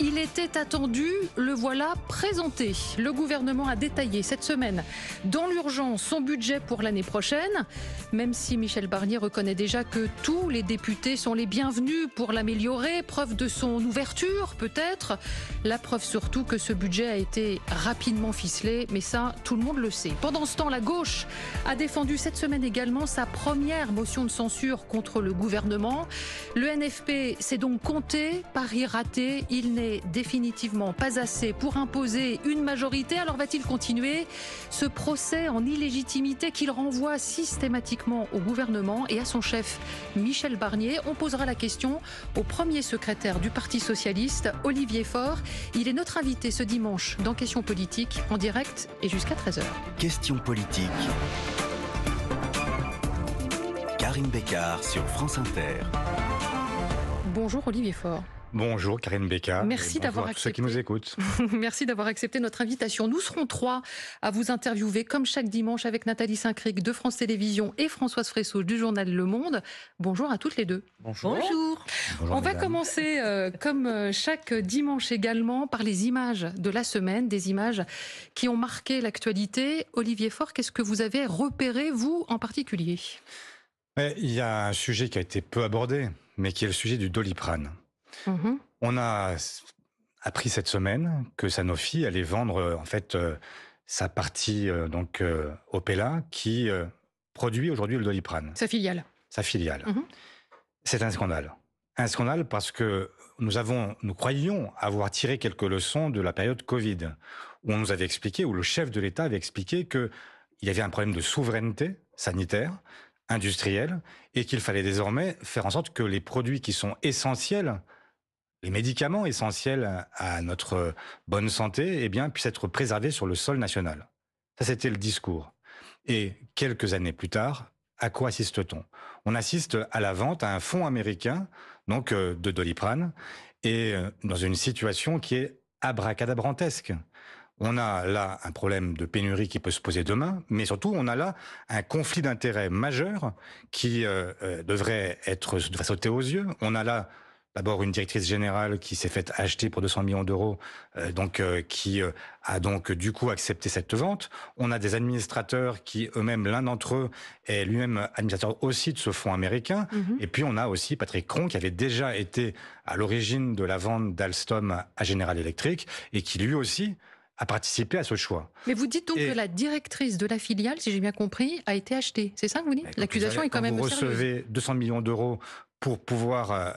Il était attendu, le voilà présenté. Le gouvernement a détaillé cette semaine, dans l'urgence, son budget pour l'année prochaine, même si Michel Barnier reconnaît déjà que tous les députés sont les bienvenus pour l'améliorer, preuve de son ouverture peut-être, la preuve surtout que ce budget a été rapidement ficelé, mais ça, tout le monde le sait. Pendant ce temps, la gauche a défendu cette semaine également sa première motion de censure contre le gouvernement. Le NFP s'est donc compté, pari raté, il n'est définitivement pas assez pour imposer une majorité. Alors va-t-il continuer ce procès en illégitimité qu'il renvoie systématiquement au gouvernement et à son chef Michel Barnier On posera la question au premier secrétaire du Parti socialiste, Olivier Faure. Il est notre invité ce dimanche dans Questions politiques en direct et jusqu'à 13h. Question Politique. Karine Bécard sur France Inter. Bonjour Olivier Faure. Bonjour Karine Beka. Merci d'avoir accepté. Ceux qui nous écoutent. Merci d'avoir accepté notre invitation. Nous serons trois à vous interviewer comme chaque dimanche avec Nathalie Saint-Cric de France Télévisions et Françoise Fressot du journal Le Monde. Bonjour à toutes les deux. Bonjour. On va commencer euh, comme euh, chaque dimanche également par les images de la semaine, des images qui ont marqué l'actualité. Olivier Faure, qu'est-ce que vous avez repéré vous en particulier il y a un sujet qui a été peu abordé, mais qui est le sujet du doliprane. Mhm. On a appris cette semaine que Sanofi allait vendre euh, en fait euh, sa partie euh, donc qui produit aujourd'hui le Doliprane. Sa filiale. Sa filiale. Mhm. C'est un scandale. Un scandale parce que nous avons, nous croyions avoir tiré quelques leçons de la période Covid, où on nous avait expliqué, où le chef de l'État avait expliqué que il y avait un problème de souveraineté sanitaire, industrielle, et qu'il fallait désormais faire en sorte que les produits qui sont essentiels les médicaments essentiels à notre bonne santé eh bien, puissent être préservés sur le sol national. Ça, c'était le discours. Et quelques années plus tard, à quoi assiste-t-on On assiste à la vente à un fonds américain, donc euh, de Doliprane, et euh, dans une situation qui est abracadabrantesque. On a là un problème de pénurie qui peut se poser demain, mais surtout on a là un conflit d'intérêts majeur qui euh, devrait être sauté sauter aux yeux. On a là d'abord une directrice générale qui s'est faite acheter pour 200 millions d'euros, euh, donc euh, qui euh, a donc du coup accepté cette vente. On a des administrateurs qui eux-mêmes, l'un d'entre eux est lui-même administrateur aussi de ce fonds américain. Mhm. Et puis on a aussi Patrick Cron qui avait déjà été à l'origine de la vente d'Alstom à General Electric et qui lui aussi a participé à ce choix. Mais vous dites donc que la directrice de la filiale, si j'ai bien compris, a été achetée. C'est ça que vous dites bah, L'accusation est quand, même vous recevez 200 millions d'euros pour pouvoir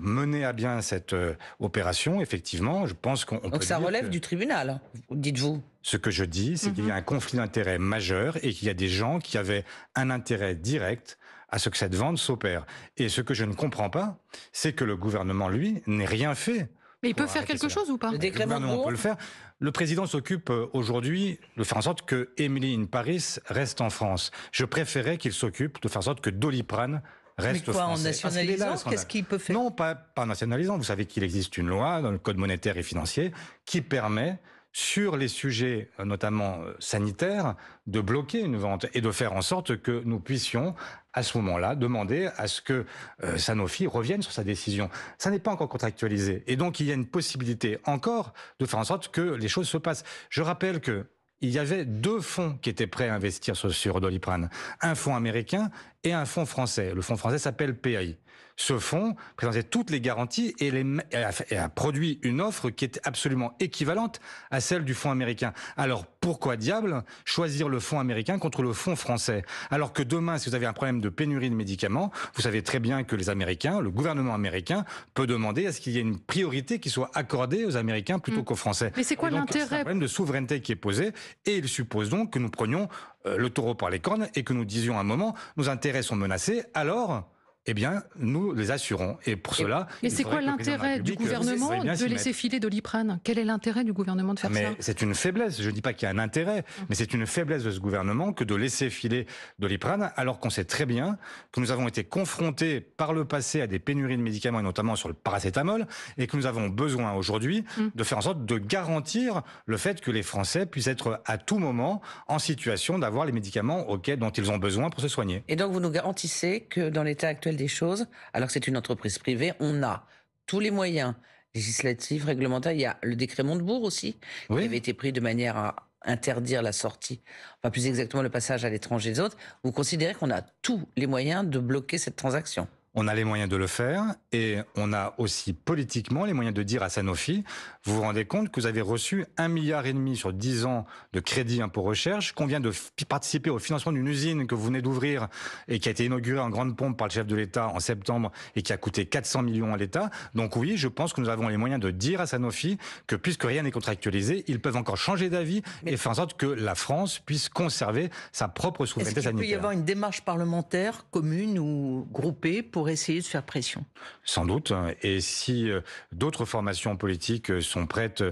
mener à bien cette euh, opération, effectivement, je pense qu'on peut. Donc ça relève du tribunal, dites-vous ce que je dis, c'est qu'il y a un conflit d'intérêts majeur et qu'il y a des gens qui avaient un intérêt direct à ce que cette vente s'opère. Et ce que je ne comprends pas, c'est que le gouvernement, lui, n'ait rien fait. Mais il peut faire quelque chose ou pas Le, gouvernement peut le faire. Le président s'occupe euh, aujourd'hui de faire en sorte que Emily in Paris reste en France. Je préférais qu'il s'occupe de faire en sorte que Doliprane reste En ah, nationalisant, qu'est-ce qu'il peut faire Non, pas, pas nationalisant. Vous savez qu'il existe une loi dans le Code monétaire et financier qui permet sur les sujets euh, notamment euh, sanitaires de bloquer une vente et de faire en sorte que nous puissions à ce moment-là demander à ce que euh, Sanofi revienne sur sa décision. Ça n'est pas encore contractualisé et donc il y a une possibilité encore de faire en sorte que les choses se passent. Je rappelle que il y avait deux fonds qui étaient prêts à investir sur, sur Doliprane. Un fonds américain et un fonds français. Le fonds français s'appelle PAI ce fonds présentait toutes les garanties et, a, produit une offre qui est absolument équivalente à celle du fonds américain. Alors pourquoi diable choisir le fonds américain contre le fonds français Alors que demain, si vous avez un problème de pénurie de médicaments, vous savez très bien que les Américains, le gouvernement américain peut demander à ce qu'il y ait une priorité qui soit accordée aux Américains plutôt mm. qu'aux Français. Mais c'est quoi l'intérêt C'est un problème de souveraineté qui est posé et il suppose donc que nous prenions euh, le taureau par les cornes et que nous disions à un moment, nos intérêts sont menacés, alors eh bien, nous les assurons. Et pour cela. Mais c'est quoi l'intérêt du euh, gouvernement de laisser filer Doliprane Quel est l'intérêt du gouvernement de faire ça C'est une faiblesse. Je ne dis pas qu'il y a un intérêt, ah. mais c'est une faiblesse de ce gouvernement que de laisser filer Doliprane, alors qu'on sait très bien que nous avons été confrontés par le passé à des pénuries de médicaments, et notamment sur le paracétamol, et que nous avons besoin aujourd'hui hmm. de faire en sorte de garantir le fait que les Français puissent être à tout moment en situation d'avoir les médicaments auxquels dont ils ont besoin pour se soigner. Et donc, vous nous garantissez que dans l'état actuel des choses, alors que c'est une entreprise privée, on a tous les moyens législatifs, réglementaires. Il y a le décret Montebourg aussi, qui avait été pris de manière à interdire la sortie, enfin plus exactement le passage à l'étranger des autres. Vous considérez qu'on a tous les moyens de bloquer cette transaction on a les moyens de le faire et on a aussi politiquement les moyens de dire à Sanofi, vous vous rendez compte que vous avez reçu un milliard et demi sur 10 ans de crédit impôt hein, recherche, qu'on vient de participer au financement d'une usine que vous venez d'ouvrir et qui a été inaugurée en grande pompe par le chef de l'État en septembre et qui a coûté 400 millions à l'État. Donc oui, je pense que nous avons les moyens de dire à Sanofi que puisque rien n'est contractualisé, ils peuvent encore changer d'avis et faire en sorte que la France puisse conserver sa propre souveraineté sanitaire. Est-ce qu'il peut y avoir une démarche parlementaire commune ou groupée essayer de faire pression. Sans doute. Et si euh, d'autres formations politiques euh, sont prêtes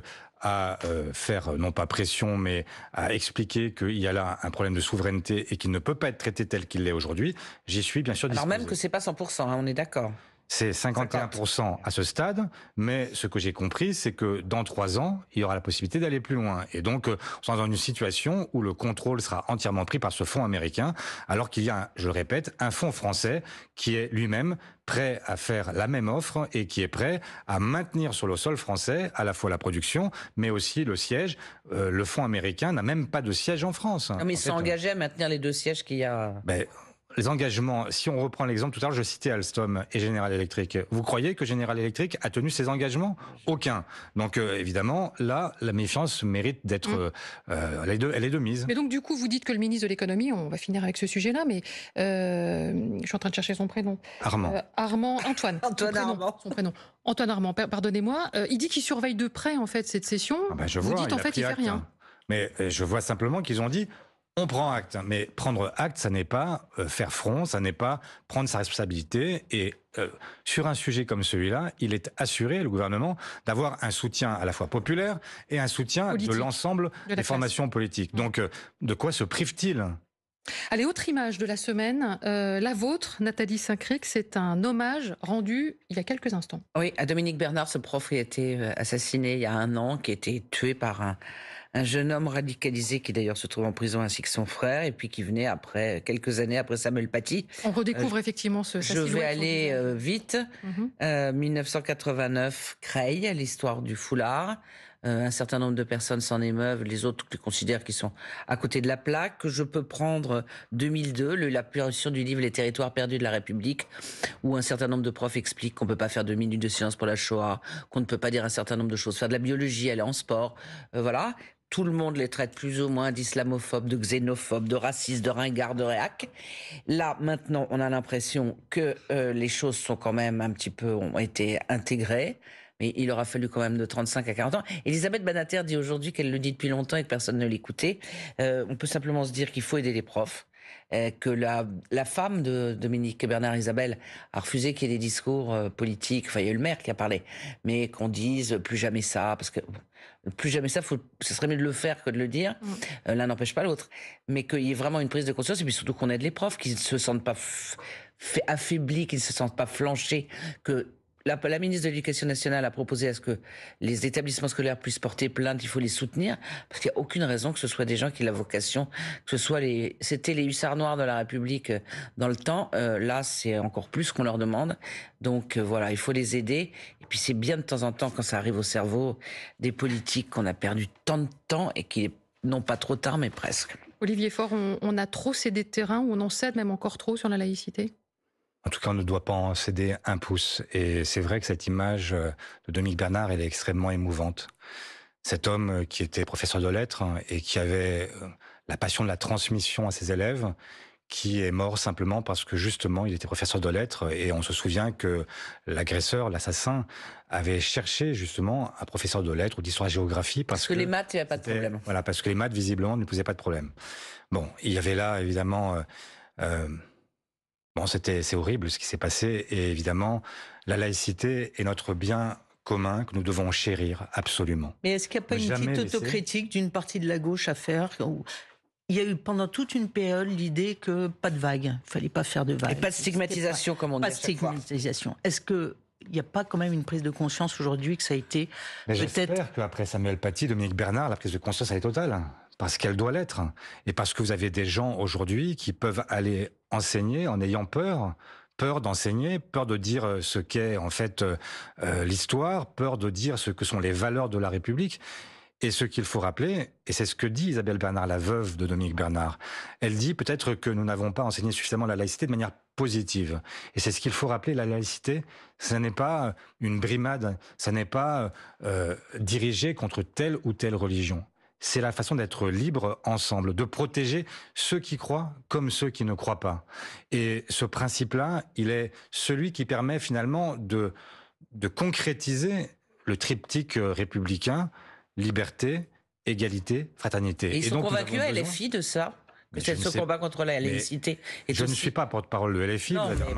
à euh, faire non pas pression mais à expliquer qu'il y a là un problème de souveraineté et qu'il ne peut pas être traité tel qu'il l'est aujourd'hui, j'y suis bien sûr disposé. Alors même que c'est pas 100%, hein, on est d'accord. C'est 51% à ce stade, mais ce que j'ai compris, c'est que dans trois ans, il y aura la possibilité d'aller plus loin. Et donc, euh, on sera dans une situation où le contrôle sera entièrement pris par ce fonds américain, alors qu'il y a, je le répète, un fonds français qui est lui-même prêt à faire la même offre et qui est prêt à maintenir sur le sol français à la fois la production, mais aussi le siège. Euh, le fonds américain n'a même pas de siège en France. mais en ils à maintenir les deux sièges qu'il y a. Ben, les engagements, si on reprend l'exemple, tout à l'heure je citais Alstom et General Electric, vous croyez que General Electric a tenu ses engagements Aucun. Donc euh, évidemment, là, la méfiance mérite d'être... Mm. Euh, euh, elle, est de, mise. Mais donc du coup, vous dites que le ministre de l'économie, on va finir avec ce sujet-là, mais je suis en train de chercher son prénom. Armand. Armand, Antoine. Antoine Armand. son prénom. Antoine Armand, pardonnez-moi. il dit qu'il surveille de près en fait cette session. Ah ben, je vois, en fait il fait rien. Hein. Mais je vois simplement qu'ils ont dit on prend acte, mais prendre acte, ça n'est pas euh, faire front, ça n'est pas prendre sa responsabilité. Et euh, sur un sujet comme celui-là, il est assuré, le gouvernement, d'avoir un soutien à la fois populaire et un soutien de l'ensemble des formations politiques. Donc, euh, de quoi se prive-t-il Allez, autre image de la semaine, la vôtre, Nathalie Saint-Cric, c'est un hommage rendu il y a quelques instants. Oui, à Dominique Bernard, ce prof qui a été assassiné il y a un an, qui a été tué par un, un jeune homme radicalisé qui d'ailleurs se trouve en prison ainsi que son frère, et puis qui venait après euh, quelques années après Samuel Paty. On redécouvre euh, effectivement ce. Je vais aller euh, vite. 1989, mhm. Creil, l'histoire du foulard. un certain nombre de personnes s'en émeuvent, les autres les considèrent qu'ils sont à côté de la plaque. Je peux prendre 2002, le, la publication du livre Les territoires perdus de la République, où un certain nombre de profs expliquent qu'on ne peut pas faire deux minutes de silence pour la Shoah, qu'on ne peut pas dire un certain nombre de choses, faire de la biologie, aller en sport, voilà tout le monde les traite plus ou moins d'islamophobes, de xénophobes, de racistes, de ringard, de réac. Là, maintenant, on a l'impression que euh, les choses sont quand même un petit peu, ont été intégrées. Mais il aura fallu quand même de 35 à 40 ans. Elisabeth Banater dit aujourd'hui qu'elle le dit depuis longtemps et que personne ne l'écoutait. Euh, on peut simplement se dire qu'il faut aider les profs. Euh, que la, femme de Dominique Bernard Isabelle a refusé qu'il y ait des discours politiques. Enfin, il y a eu le maire qui a parlé, mais qu'on dise plus jamais ça, parce que plus jamais ça, faut, ça serait mieux de le faire que de le dire. Mm. Euh, l'un n'empêche pas l'autre. Mais qu'il y ait vraiment une prise de conscience, et puis surtout qu'on aide les profs, qu'ils ne se sentent pas affaiblis, qu'ils ne se sentent pas flanchés, que la, ministre de l'Éducation nationale a proposé à ce que les établissements scolaires puissent porter plainte, il faut les soutenir, parce qu'il n'y a aucune raison que ce soit des gens qui la vocation, que ce soit les... C'était les hussards noirs de la République euh, dans le temps, euh, là c'est encore plus qu'on leur demande. Donc euh, voilà, il faut les aider. Et puis c'est bien de temps en temps, quand ça arrive au cerveau, des politiques qu'on a perdu tant de temps et qui, non pas trop tard, mais presque. Olivier Faure, on, on a trop cédé de terrain, ou on en cède même encore trop sur la laïcité en tout cas, on ne doit pas en céder un pouce. Et c'est vrai que cette image euh, de Dominique Bernard, elle est extrêmement émouvante. Cet homme euh, qui était professeur de lettres hein, et qui avait euh, la passion de la transmission à ses élèves, qui est mort simplement parce que justement il était professeur de lettres et on se souvient que l'agresseur, l'assassin, avait cherché justement un professeur de lettres ou d'histoire-géographie parce, que, les maths, il n'y avait pas de problème. Voilà, parce que les maths visiblement ne posaient pas de problème. Bon, il y avait là évidemment c'était c'est horrible ce qui s'est passé et évidemment la laïcité est notre bien commun que nous devons chérir absolument. Mais est-ce qu'il n'y a pas une petite autocritique d'une partie de la gauche à faire il y a eu pendant toute une période l'idée que pas de vague, il fallait pas faire de vague. Et pas de stigmatisation, comme on dit. Pas de stigmatisation. Est-ce que il n'y a pas quand même une prise de conscience aujourd'hui que ça a été peut-être. J'espère qu'après Samuel Paty, Dominique Bernard, la prise de conscience, elle est totale parce qu'elle doit l'être, hein. et parce que vous avez des gens aujourd'hui qui peuvent aller enseigner en ayant peur, peur d'enseigner, peur de dire euh, ce qu'est en fait euh, euh, l'histoire, peur de dire ce que sont les valeurs de la République. Et ce qu'il faut rappeler, et c'est ce que dit Isabelle Bernard, la veuve de Dominique Bernard, elle dit peut-être que nous n'avons pas enseigné suffisamment la laïcité de manière positive. Et c'est ce qu'il faut rappeler, la laïcité, ce n'est pas une brimade, ça n'est pas dirigé contre telle ou telle religion c'est la façon d'être libre ensemble, de protéger ceux qui croient comme ceux qui ne croient pas. Et ce principe-là, il est celui qui permet finalement de, concrétiser le triptyque républicain, liberté, égalité, fraternité. Et ils sont donc, convaincus, LFI, de ça c'est ce combat contre la je ne suis pas porte-parole de LFI, vous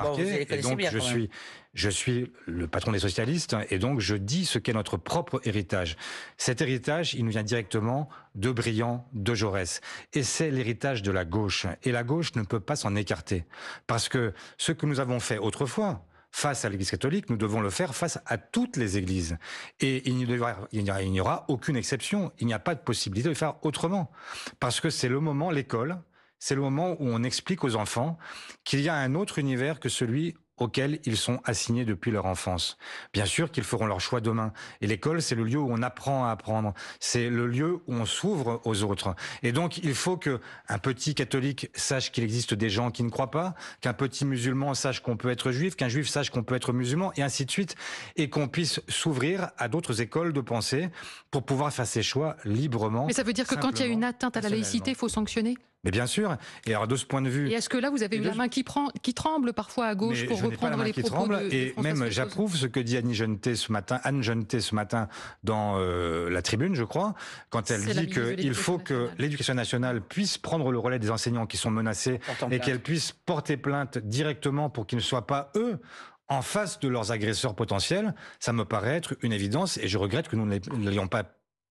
donc, je, suis, je suis le patron des socialistes et donc je dis ce qu'est notre propre héritage. Cet héritage, il nous vient directement de Briand, de Jaurès. Et c'est l'héritage de la gauche. Et la gauche ne peut pas s'en écarter. Parce que ce que nous avons fait autrefois, face à l'Église catholique, nous devons le faire face à toutes les églises. Et il n'y aura, aucune exception, il n'y a pas de possibilité de faire autrement. Parce que c'est le moment, l'école, c'est le moment où on explique aux enfants qu'il y a un autre univers que celui auxquels ils sont assignés depuis leur enfance. Bien sûr qu'ils feront leur choix demain. Et l'école, c'est le lieu où on apprend à apprendre. C'est le lieu où on s'ouvre aux autres. Et donc, il faut que un petit catholique sache qu'il existe des gens qui ne croient pas, qu'un petit musulman sache qu'on peut être juif, qu'un juif sache qu'on peut être musulman, et ainsi de suite, et qu'on puisse s'ouvrir à d'autres écoles de pensée pour pouvoir faire ses choix librement. Mais ça veut dire que quand il y a une atteinte à la laïcité, il faut sanctionner mais bien sûr. Et alors de ce point de vue. Et est-ce que là vous avez eu la main qui, prend, qui tremble parfois à gauche pour je reprendre pas la main qui tremble, Et même j'approuve ce que dit Annie ce matin, Anne Jeuneté ce matin dans euh, la Tribune, je crois, quand elle dit qu'il faut que l'éducation nationale puisse prendre le relais des enseignants qui sont menacés et qu'elle puisse porter plainte directement pour qu'ils ne soient pas eux en face de leurs agresseurs potentiels, ça me paraît être une évidence et je regrette que nous n'ayons pas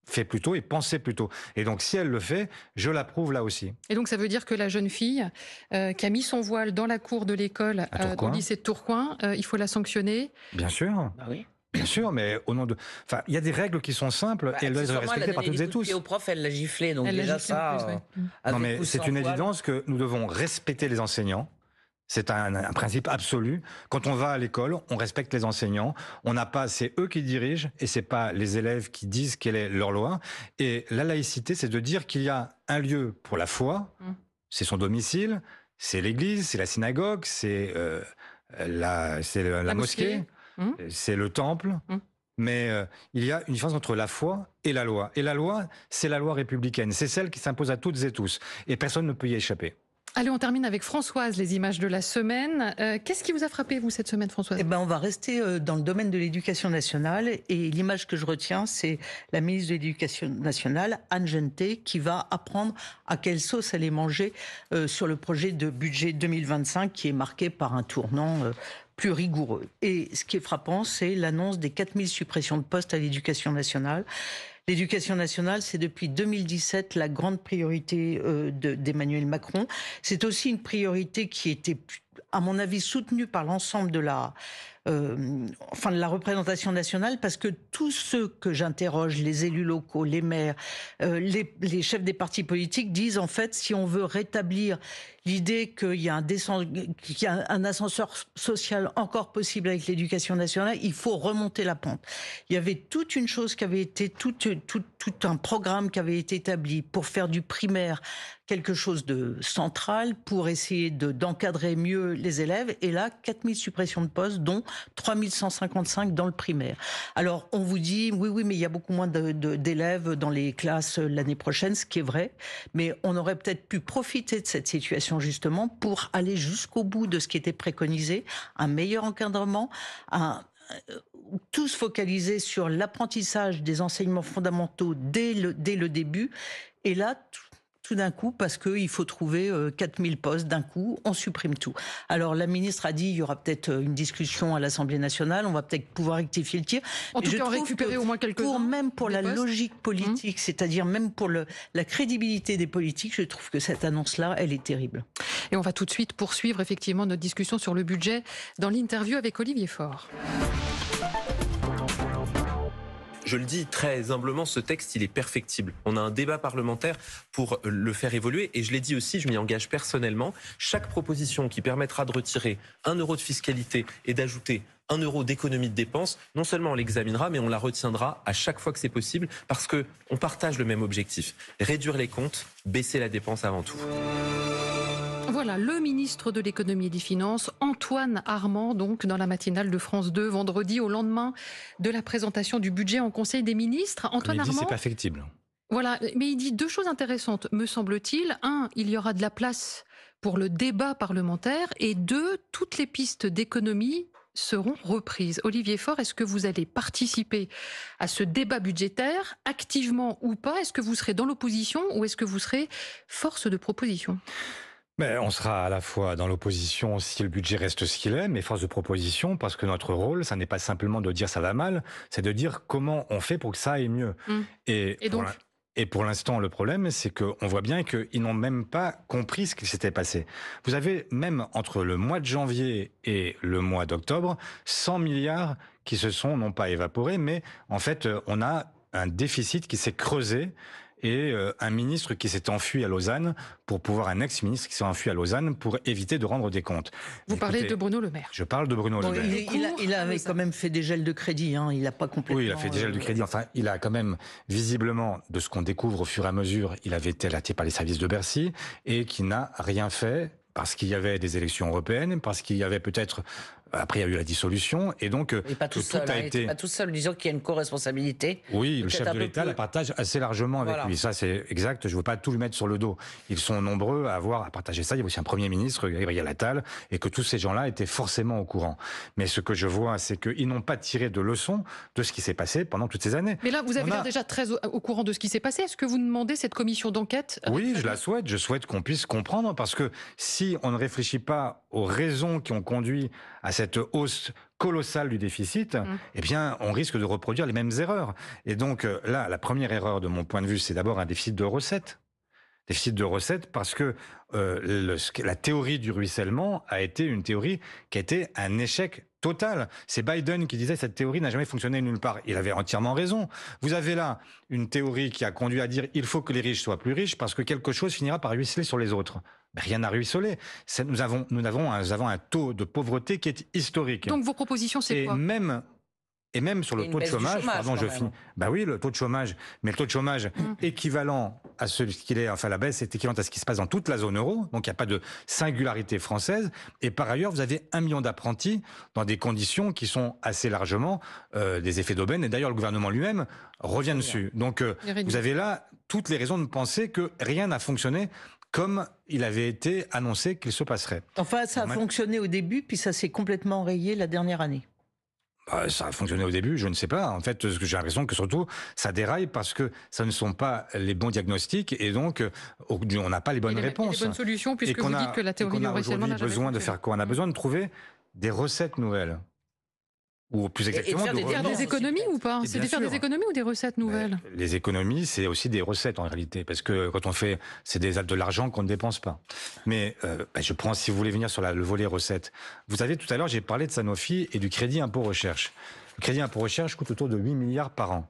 fait plutôt et pensait plutôt Et donc, si elle le fait, je l'approuve là aussi. Et donc, ça veut dire que la jeune fille euh, qui a mis son voile dans la cour de l'école, euh, au lycée de Tourcoing, euh, il faut la sanctionner Bien sûr. Ah oui. Bien sûr, mais au nom de, enfin, il y a des règles qui sont simples bah, et elles doivent être respectées par toutes et tous. Et au prof, elle l'a giflé, donc déjà ça. Non mais c'est une évidence que nous devons respecter les enseignants c'est un, principe absolu. Quand on va à l'école, on respecte les enseignants. On n'a pas, c'est eux qui dirigent et c'est pas les élèves qui disent quelle est leur loi. Et la laïcité, c'est de dire qu'il y a un lieu pour la foi. Mmh. C'est son domicile, c'est l'église, c'est la synagogue, c'est euh, la, mosquée, mmh. c'est le temple. Mmh. Mais euh, il y a une différence entre la foi et la loi. Et la loi, c'est la loi républicaine. C'est celle qui s'impose à toutes et tous. Et personne ne peut y échapper. Allez, on termine avec Françoise, les images de la semaine. Euh, qu'est-ce qui vous a frappé, vous, cette semaine, Françoise eh ben, On va rester euh, dans le domaine de l'éducation nationale. Et l'image que je retiens, c'est la ministre de l'Éducation nationale, Anne Genté, qui va apprendre à quelle sauce elle est mangée euh, sur le projet de budget 2025, qui est marqué par un tournant plus rigoureux. Et ce qui est frappant, c'est l'annonce des 4000 suppressions de postes à l'éducation nationale. L'éducation nationale, c'est depuis 2017 la grande priorité euh, d'Emmanuel Macron. C'est aussi une priorité qui était, à mon avis, soutenue par l'ensemble de la, euh, enfin de la représentation nationale, parce que tous ceux que j'interroge, les élus locaux, les maires, euh, les, les chefs des partis politiques, disent en fait, si on veut rétablir l'idée qu'il y a, un, a un ascenseur social encore possible avec l'éducation nationale, il faut remonter la pente. Il y avait toute une chose qui avait été, tout, tout, un programme qui avait été établi pour faire du primaire quelque chose de central pour essayer d'encadrer mieux les élèves. Et là, 4000 suppressions de postes, dont 3155 dans le primaire. Alors, on vous dit, oui, oui, mais il y a beaucoup moins d'élèves dans les classes euh, l'année prochaine, ce qui est vrai. Mais on aurait peut-être pu profiter de cette situation justement pour aller jusqu'au bout de ce qui était préconisé, un meilleur encadrement, euh, tous focalisés sur l'apprentissage des enseignements fondamentaux dès le, dès le début. Et là, d'un coup parce qu'il faut trouver 4000 euh, postes d'un coup, on supprime tout. Alors la ministre a dit il y aura peut-être euh, une discussion à l'Assemblée nationale, on va peut-être pouvoir rectifier le tir. En tout cas, récupérer au moins quelques Même pour la logique mmh. politique, c'est-à-dire même pour le, la crédibilité des politiques, je trouve que cette annonce-là, elle est terrible. Et on va tout de suite poursuivre effectivement notre discussion sur le budget dans l'interview avec Olivier Faure je le dis très humblement, ce texte, il est perfectible. On a un débat parlementaire pour le faire évoluer. Et je l'ai dit aussi, je m'y engage personnellement. Chaque proposition qui permettra de retirer un euro de fiscalité et d'ajouter un euro d'économie de dépenses, non seulement on l'examinera, mais on la retiendra à chaque fois que c'est possible parce qu'on partage le même objectif. Réduire les comptes, baisser la dépense avant tout. Voilà, le ministre de l'économie et des finances, Antoine Armand, donc dans la matinale de France 2, vendredi, au lendemain de la présentation du budget en Conseil des ministres. Antoine Armand, c'est pas factible. Voilà, mais il dit deux choses intéressantes, me semble-t-il. Un, il y aura de la place pour le débat parlementaire, et deux, toutes les pistes d'économie seront reprises. Olivier Faure, est-ce que vous allez participer à ce débat budgétaire, activement ou pas Est-ce que vous serez dans l'opposition ou est-ce que vous serez force de proposition mais ben, on sera à la fois dans l'opposition si le budget reste ce qu'il est, mais force de proposition, parce que notre rôle, ça n'est pas simplement de dire ça va mal, c'est de dire comment on fait pour que ça aille mieux. Mmh. et donc, et pour l'instant, le problème, c'est qu'on voit bien qu'ils n'ont même pas compris ce qui s'était passé. Vous avez même entre le mois de janvier et le mois d'octobre 100 milliards qui se sont non pas évaporés, mais en fait, euh, on a un déficit qui s'est creusé et euh, un ministre qui s'est enfui à Lausanne pour pouvoir un ex-ministre qui s'est enfui à Lausanne pour éviter de rendre des comptes. Vous parlez de Bruno Le Maire. Je parle de Bruno Le Maire. Il, avait quand même fait des gels de crédit. Hein. Il n'a pas complètement. Oui, il a fait des gels de euh, crédit. Enfin, il a quand même visiblement, de ce qu'on découvre au fur et à mesure, il avait été laté par les services de Bercy et qui n'a rien fait parce qu'il y avait des élections européennes, parce qu'il y avait peut-être après, il y a eu la dissolution et donc euh, hein, pas tout, seul, a pas tout seul. Disons qu'il y a une co-responsabilité. Oui, le chef de l'État la partage assez largement avec lui. Ça, c'est exact. Je ne veux pas tout lui mettre sur le dos. Ils sont nombreux à avoir à partager ça. Il y a aussi un premier ministre, Gabriel Attal, et que tous ces gens-là étaient forcément au courant. Mais ce que je vois, c'est qu'ils n'ont pas tiré de leçon de ce qui s'est passé pendant toutes ces années. Mais là, vous avez déjà très au, courant de ce qui s'est passé. Est-ce que vous demandez cette commission d'enquête Oui, je la souhaite. Je souhaite qu'on puisse comprendre parce que si on ne réfléchit pas aux raisons qui ont conduit à cette hausse colossale du déficit, mmh. eh bien, on risque de reproduire les mêmes erreurs. Et donc euh, là, la première erreur de mon point de vue, c'est d'abord un déficit de recettes de recettes parce euh, que la théorie du ruissellement a été une théorie qui a été un échec total. C'est Biden qui disait cette théorie n'a jamais fonctionné nulle part. Il avait entièrement raison. Vous avez là une théorie qui a conduit à dire il faut que les riches soient plus riches parce que quelque chose finira par ruisseler sur les autres. rien n'a ruisselé. Nous avons, nous, avons un, un taux de pauvreté qui est historique. Donc vos propositions, c'est quoi et même sur le taux de chômage, pardon, je finis. Bah oui, le taux de chômage, mais le taux de chômage mm. équivalent à ce qu'il est, enfin la baisse est équivalente à ce qui se passe dans toute la zone euro, donc il n'y a pas de singularité française. Et par ailleurs, vous avez un million d'apprentis dans des conditions qui sont assez largement euh, des effets d'aubaine. Et d'ailleurs, le gouvernement lui-même revient dessus. Donc euh, vous avez là toutes les raisons de penser que rien n'a fonctionné comme il avait été annoncé qu'il se passerait. Enfin, ça a fonctionné au début, puis ça s'est complètement rayé la dernière année. Bah, ça a fonctionné au début, je ne sais pas. En fait, j'ai l'impression que surtout, ça déraille parce que ça ne sont pas les bons diagnostics et donc euh, on n'a pas les bonnes réponses. Et les bonnes solutions, puisque vous dites que la théorie ne on a besoin de faire quoi On a besoin de trouver des recettes nouvelles ou plus exactement de faire des, économies ou pas C'est faire des économies ou des recettes nouvelles Les économies, c'est aussi des recettes en réalité, parce que quand on fait, c'est des de l'argent qu'on ne dépense pas. Mais euh, bah, je prends, si vous voulez venir sur la, le volet recettes, vous savez, tout à l'heure, j'ai parlé de Sanofi et du crédit impôt recherche. Le crédit impôt recherche coûte autour de 8 milliards par an.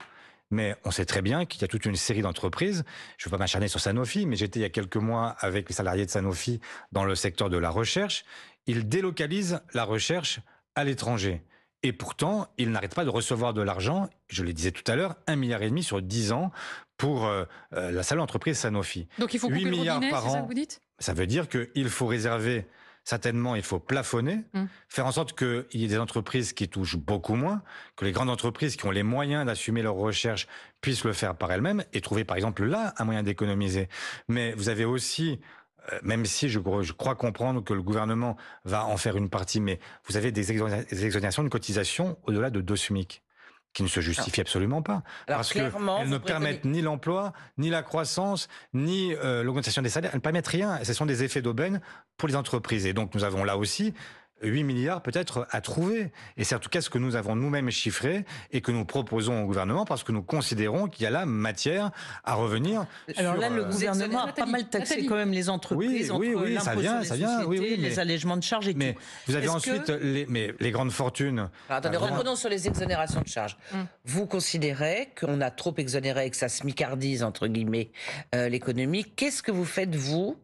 Mais on sait très bien qu'il y a toute une série d'entreprises. Je ne vais pas m'acharner sur Sanofi, mais j'étais il y a quelques mois avec les salariés de Sanofi dans le secteur de la recherche. Ils délocalisent la recherche à l'étranger. Et pourtant, il n'arrête pas de recevoir de l'argent, je le disais tout à l'heure, un milliard et demi sur 10 ans pour euh, euh, la salle entreprise Sanofi. Donc il faut 8 milliards par an. Ça, vous dites ça veut dire qu'il faut réserver certainement il faut plafonner, hum. faire en sorte qu'il y ait des entreprises qui touchent beaucoup moins, que les grandes entreprises qui ont les moyens d'assumer leurs recherches puissent le faire par elles-mêmes et trouver par exemple là un moyen d'économiser. Mais vous avez aussi euh, même si je, crois comprendre que le gouvernement va en faire une partie, mais vous avez des, exonérations de cotisation au-delà de deux SMIC qui ne se justifient absolument pas. parce qu'elles ne permettent ni l'emploi, ni la croissance, ni euh, l'augmentation des salaires. Elles ne permettent rien. Ce sont des effets d'aubaine pour les entreprises. Et donc, nous avons là aussi 8 milliards peut-être à trouver. Et c'est en tout cas ce que nous avons nous-mêmes chiffré et que nous proposons au gouvernement parce que nous considérons qu'il y a là matière à revenir. Alors là, le euh, gouvernement a pas mal taxé quand même les entreprises. Oui, oui, oui ça vient, ça vient. les allègements de charges et mais Vous avez ensuite les, grandes fortunes. attendez, revenons sur les exonérations de charges. Hum. Vous considérez qu'on a trop exonéré et que ça smicardise, entre guillemets, euh, l'économie. Qu'est-ce que vous faites, vous,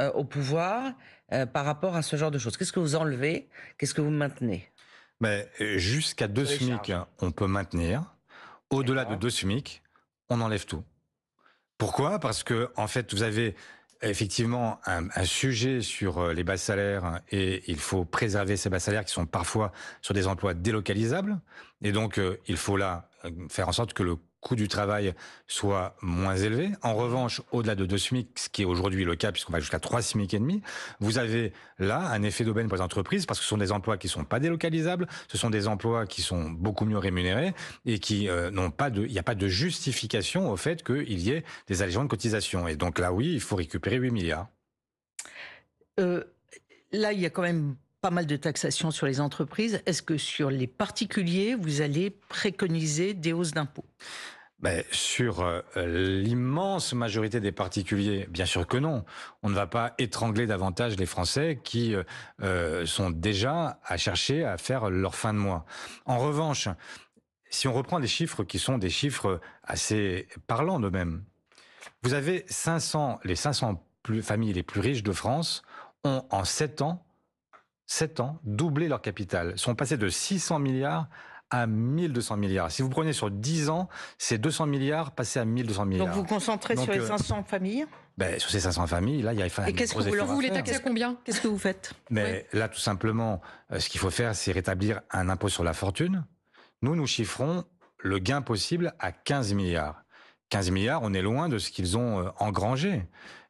euh, au pouvoir euh, par rapport à ce genre de choses Qu'est-ce que vous enlevez Qu'est-ce que vous maintenez Mais ben, euh, jusqu'à 2 SMIC, hein, on peut maintenir. Au-delà de 2 SMIC, on enlève tout. Pourquoi Parce que en fait, vous avez effectivement un, sujet sur euh, les bas salaires et il faut préserver ces bas salaires qui sont parfois sur des emplois délocalisables. Et donc, il faut là euh, faire en sorte que le coût du travail soit moins élevé. En revanche, au-delà de 2 SMIC, ce qui est aujourd'hui le cas puisqu'on va jusqu'à 3 SMIC et demi, vous avez là un effet d'aubaine pour les entreprises parce que ce sont des emplois qui ne sont pas délocalisables, ce sont des emplois qui sont beaucoup mieux rémunérés et qui euh, n'ont pas de, il n'y a pas de justification au fait qu'il y ait des allégements de cotisation. Et donc là, oui, il faut récupérer 8 milliards. Euh, là, il y a quand même pas mal de taxation sur les entreprises. Est-ce que sur les particuliers, vous allez préconiser des hausses d'impôts ben, sur euh, l'immense majorité des particuliers, bien sûr que non. On ne va pas étrangler davantage les Français qui euh, euh, sont déjà à chercher à faire leur fin de mois. En revanche, si on reprend des chiffres qui sont des chiffres assez parlants de mêmes vous avez 500, les 500 familles les plus riches de France ont en 7 ans 7 ans, doublé leur capital. sont passés de 600 milliards à 1200 milliards. Si vous prenez sur 10 ans, c'est 200 milliards passés à 1200 milliards. Donc vous vous concentrez sur les 500 euh, familles ben, Sur ces 500 familles, là, il y a Et qu'est-ce que vous, alors vous les à combien Qu'est-ce que vous faites Mais ben, là, tout simplement, euh, ce qu'il faut faire, c'est rétablir un impôt sur la fortune. Nous, nous chiffrons le gain possible à 15 milliards. 15 milliards, on est loin de ce qu'ils ont euh, engrangé.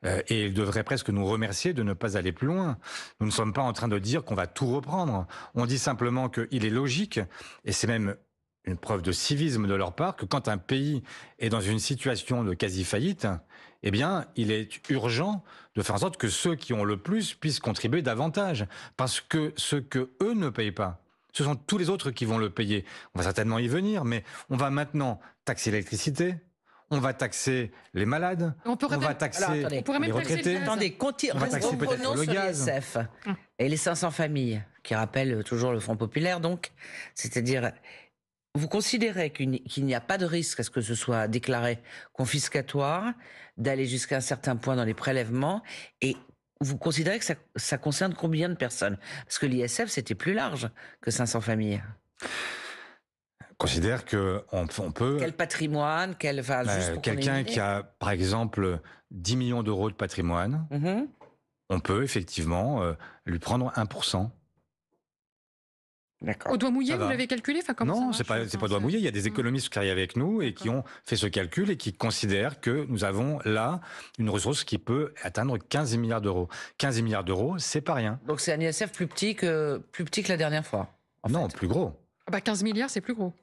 Euh, et ils devraient presque nous remercier de ne pas aller plus loin. Nous ne sommes pas en train de dire qu'on va tout reprendre. On dit simplement qu'il est logique, et c'est même une preuve de civisme de leur part, que quand un pays est dans une situation de quasi-faillite, eh bien, il est urgent de faire en sorte que ceux qui ont le plus puissent contribuer davantage. Parce que ce que eux ne payent pas, ce sont tous les autres qui vont le payer. On va certainement y venir, mais on va maintenant taxer l'électricité, on va taxer les malades, on, peut va taxer on les retraités, attendez, on va taxer peut-être le gaz. Hum. et les 500 familles, qui rappellent toujours le Front Populaire, donc, c'est-à-dire, vous considérez qu'il n'y a pas de risque à ce que ce soit déclaré confiscatoire, d'aller jusqu'à un certain point dans les prélèvements, et vous considérez que ça concerne combien de personnes Parce que l'ISF, c'était plus large que 500 familles considère que on, peut. Quel patrimoine, quel. Enfin, euh, Quelqu'un qui a, par exemple, 10 millions d'euros de patrimoine, mm-hmm. on peut effectivement euh, lui prendre 1%. Au doigt mouillé, vous l'avez calculé enfin, Non, c'est pas, pas au doigt mouillé. Il y a des mm. économistes qui arrivent avec nous et qui ont fait ce calcul et qui considèrent que nous avons là une ressource qui peut atteindre 15 milliards d'euros. 15 milliards d'euros, c'est pas rien. Donc c'est un ISF plus petit que, plus petit que la dernière fois. non, plus gros. Ah bah 15 milliards, c'est plus gros.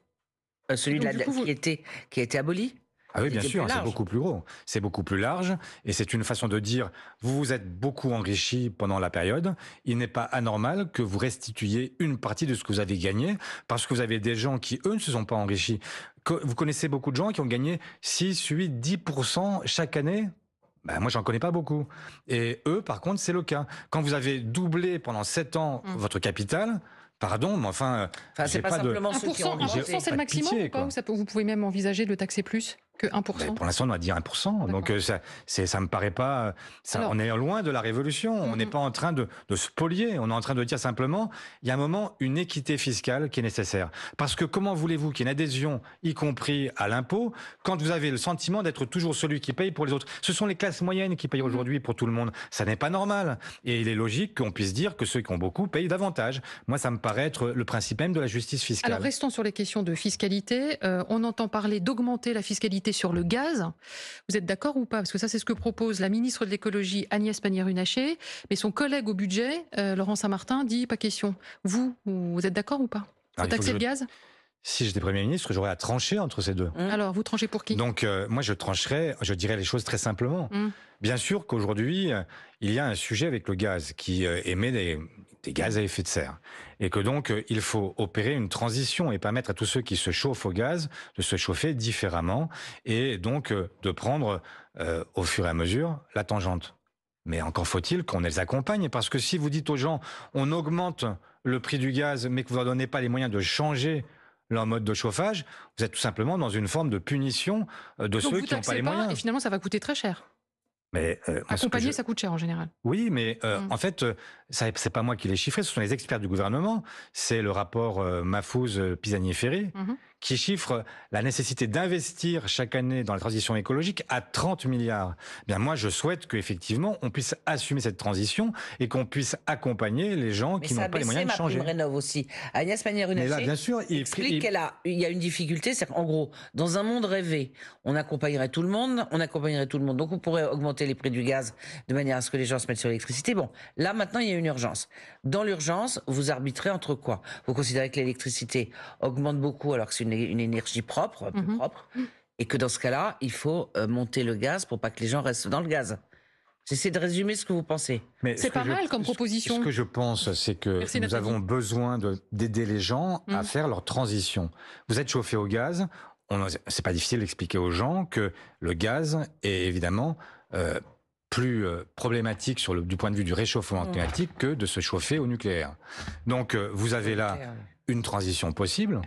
Euh, celui de la, coup, qui, était, qui a été aboli ah oui, bien sûr, c'est beaucoup plus gros, c'est beaucoup plus large, et c'est une façon de dire, vous vous êtes beaucoup enrichi pendant la période, il n'est pas anormal que vous restituiez une partie de ce que vous avez gagné, parce que vous avez des gens qui, eux, ne se sont pas enrichis. Vous connaissez beaucoup de gens qui ont gagné 6, 8, 10% chaque année ben moi, j'en connais pas beaucoup. Et eux, par contre, c'est le cas. Quand vous avez doublé pendant 7 ans mmh. votre capital, Pardon, mais enfin. Euh, enfin c'est pas, pas, simplement de... ceux 1%, qui ont c'est le maximum pitié, ou pas ou ça peut, Vous pouvez même envisager de le taxer plus que 1%. Ben, pour l'instant, on doit dire 1%. Donc euh, ça, c'est, ça me paraît pas. Ça, on est loin de la révolution. On n'est mhm. pas en train de, se polier. On est en train de dire simplement, il y a un moment une équité fiscale qui est nécessaire. Parce que comment voulez-vous qu'il y ait une adhésion, y compris à l'impôt, quand vous avez le sentiment d'être toujours celui qui paye pour les autres Ce sont les classes moyennes qui payent mhm. aujourd'hui pour tout le monde. Ça n'est pas normal. Et il est logique qu'on puisse dire que ceux qui ont beaucoup payent davantage. Moi, ça me paraît être le principe même de la justice fiscale. Alors restons sur les questions de fiscalité. Euh, on entend parler d'augmenter la fiscalité sur le gaz. Vous êtes d'accord ou pas Parce que ça, c'est ce que propose la ministre de l'écologie Agnès Pannier-Runacher, mais son collègue au budget, euh, Laurent Saint-Martin, dit pas question. Vous, vous êtes d'accord ou pas taxer le gaz si j'étais Premier ministre, j'aurais à trancher entre ces deux. Mmh. Alors, vous tranchez pour qui Donc, euh, moi, je trancherais, je dirais les choses très simplement. Mmh. Bien sûr qu'aujourd'hui, euh, il y a un sujet avec le gaz qui émet des, des gaz à effet de serre. Et que donc, euh, il faut opérer une transition et permettre à tous ceux qui se chauffent au gaz de se chauffer différemment et donc euh, de prendre euh, au fur et à mesure la tangente. Mais encore faut-il qu'on les accompagne, parce que si vous dites aux gens, on augmente le prix du gaz, mais que vous ne leur donnez pas les moyens de changer leur mode de chauffage, vous êtes tout simplement dans une forme de punition de ceux qui n'ont pas les moyens. Et finalement, ça va coûter très cher. Mais euh, accompagner, ça coûte cher en général. Oui, mais euh, mm. en fait, euh, ça c'est pas moi qui l'ai chiffré, ce sont les experts du gouvernement. C'est le rapport euh, Mafouz pisanier ferry mm-hmm qui chiffre la nécessité d'investir chaque année dans la transition écologique à 30 milliards. Eh bien moi, je souhaite qu'effectivement, on puisse assumer cette transition et qu'on puisse accompagner les gens qui n'ont pas les moyens de changer. Mais ça aussi. Agnès bien sûr, il explique il y a une difficulté, c'est qu'en gros, dans un monde rêvé, on accompagnerait tout le monde, on accompagnerait tout le monde. Donc on pourrait augmenter les prix du gaz de manière à ce que les gens se mettent sur l'électricité. Bon, là maintenant, il y a une urgence. Dans l'urgence, vous arbitrez entre quoi Vous considérez que l'électricité augmente beaucoup alors que c'est une une énergie propre, plus mhm. propre, et que dans ce cas-là, il faut euh, monter le gaz pour pas que les gens restent dans le gaz. J'essaie de résumer ce que vous pensez. c'est pas mal comme proposition. Ce, que je pense, c'est que nous avons besoin d'aider les gens à mhm. faire leur transition. Vous êtes chauffé au gaz. c'est pas difficile d'expliquer aux gens que le gaz est évidemment euh, plus euh, problématique sur du point de vue du réchauffement oh. climatique que de se chauffer au nucléaire. Donc vous avez là une transition possible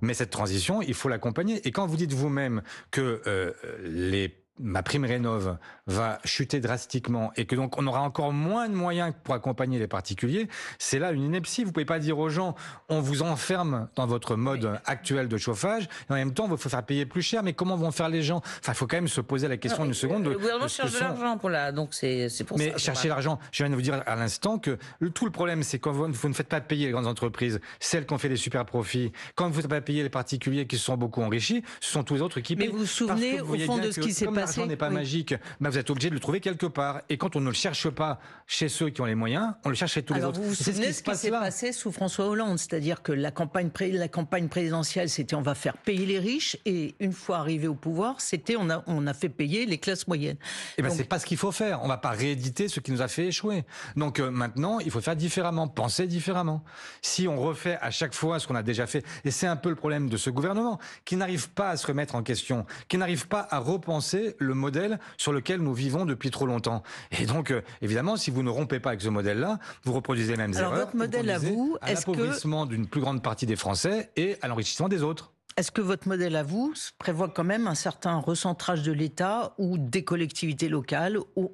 mais cette transition, il faut l'accompagner. Et quand vous dites vous-même que euh, les ma prime rénove va chuter drastiquement et que donc on aura encore moins de moyens pour accompagner les particuliers, c'est là une ineptie. Vous pouvez pas dire aux gens on vous enferme dans votre mode actuel de chauffage et en même temps vous faut faire payer plus cher. Mais comment vont faire les gens Enfin, il faut quand même se poser la question une seconde. Le gouvernement cherche de l'argent pour là. donc c'est pour mais ça. chercher l'argent. Je viens de vous dire à l'instant que tout le problème c'est quand vous, ne faites pas payer les grandes entreprises, celles qui ont fait des super profits, quand vous ne faites pas payer les particuliers qui se sont beaucoup enrichis, ce sont tous les autres qui. Mais vous vous souvenez au fond de ce qui s'est passé l'argent n'est pas magique, mais vous êtes obligé de le trouver quelque part. Et quand on ne le cherche pas chez ceux qui ont les moyens, on le cherche chez tous les autres. Vous ce qui s'est passé sous François Hollande, c'est-à-dire que la campagne, la campagne présidentielle, c'était on va faire payer les riches, et une fois arrivé au pouvoir, c'était on a, on a fait payer les classes moyennes. Et eh ben c'est pas ce qu'il faut faire. On ne va pas rééditer ce qui nous a fait échouer. Donc euh, maintenant, il faut faire différemment, penser différemment. Si on refait à chaque fois ce qu'on a déjà fait, et c'est un peu le problème de ce gouvernement, qui n'arrive pas à se remettre en question, qui n'arrive pas à repenser le modèle sur lequel nous vivons depuis trop longtemps. Et donc, euh, évidemment, si vous ne rompez pas avec ce modèle-là, vous reproduisez les mêmes Alors votre modèle à vous, à l'appauvrissement que... d'une plus grande partie des Français et à l'enrichissement des autres. Est-ce que votre modèle à vous prévoit quand même un certain recentrage de l'État ou des collectivités locales ou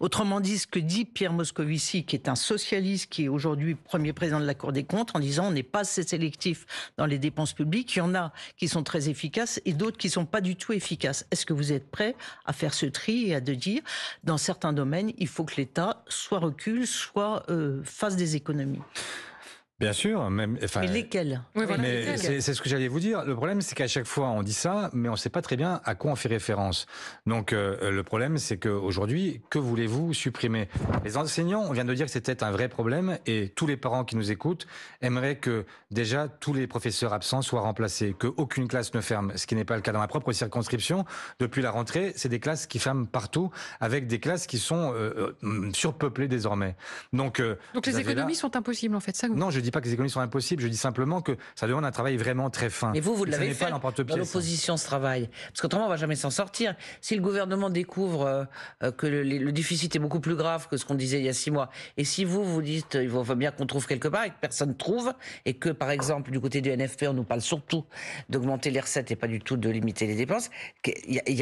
autrement dit, ce que dit Pierre Moscovici, qui est un socialiste, qui est aujourd'hui premier président de la Cour des comptes, en disant on n'est pas assez sélectif dans les dépenses publiques. Il y en a qui sont très efficaces et d'autres qui ne sont pas du tout efficaces. Est-ce que vous êtes prêt à faire ce tri et à de dire, dans certains domaines, il faut que l'État soit recul, soit euh, fasse des économies Bien sûr, même. mais lesquels Mais c'est ce que j'allais vous dire. Le problème, c'est qu'à chaque fois, on dit ça, mais on ne sait pas très bien à quoi on fait référence. Donc, euh, le problème, c'est qu'aujourd'hui, que, que voulez-vous supprimer Les enseignants, on vient de dire que c'était un vrai problème, et tous les parents qui nous écoutent aimeraient que déjà tous les professeurs absents soient remplacés, qu'aucune classe ne ferme, ce qui n'est pas le cas dans ma propre circonscription. Depuis la rentrée, c'est des classes qui ferment partout, avec des classes qui sont euh, euh, surpeuplées désormais. Donc, Donc les économies sont impossibles, en fait. Ça, Non, je dis pas que les économies sont impossibles, je dis simplement que ça demande un travail vraiment très fin. Et vous, vous l'avez fait pas dans l'opposition, ce travail. Parce qu'autrement, on va jamais s'en sortir. Si le gouvernement découvre euh, que le, déficit est beaucoup plus grave que ce qu'on disait il y a six mois, et si vous, vous dites, il faut bien qu'on trouve quelque part, et que personne trouve, et que, par exemple, du côté du NFP, on nous parle surtout d'augmenter les recettes et pas du tout de limiter les dépenses,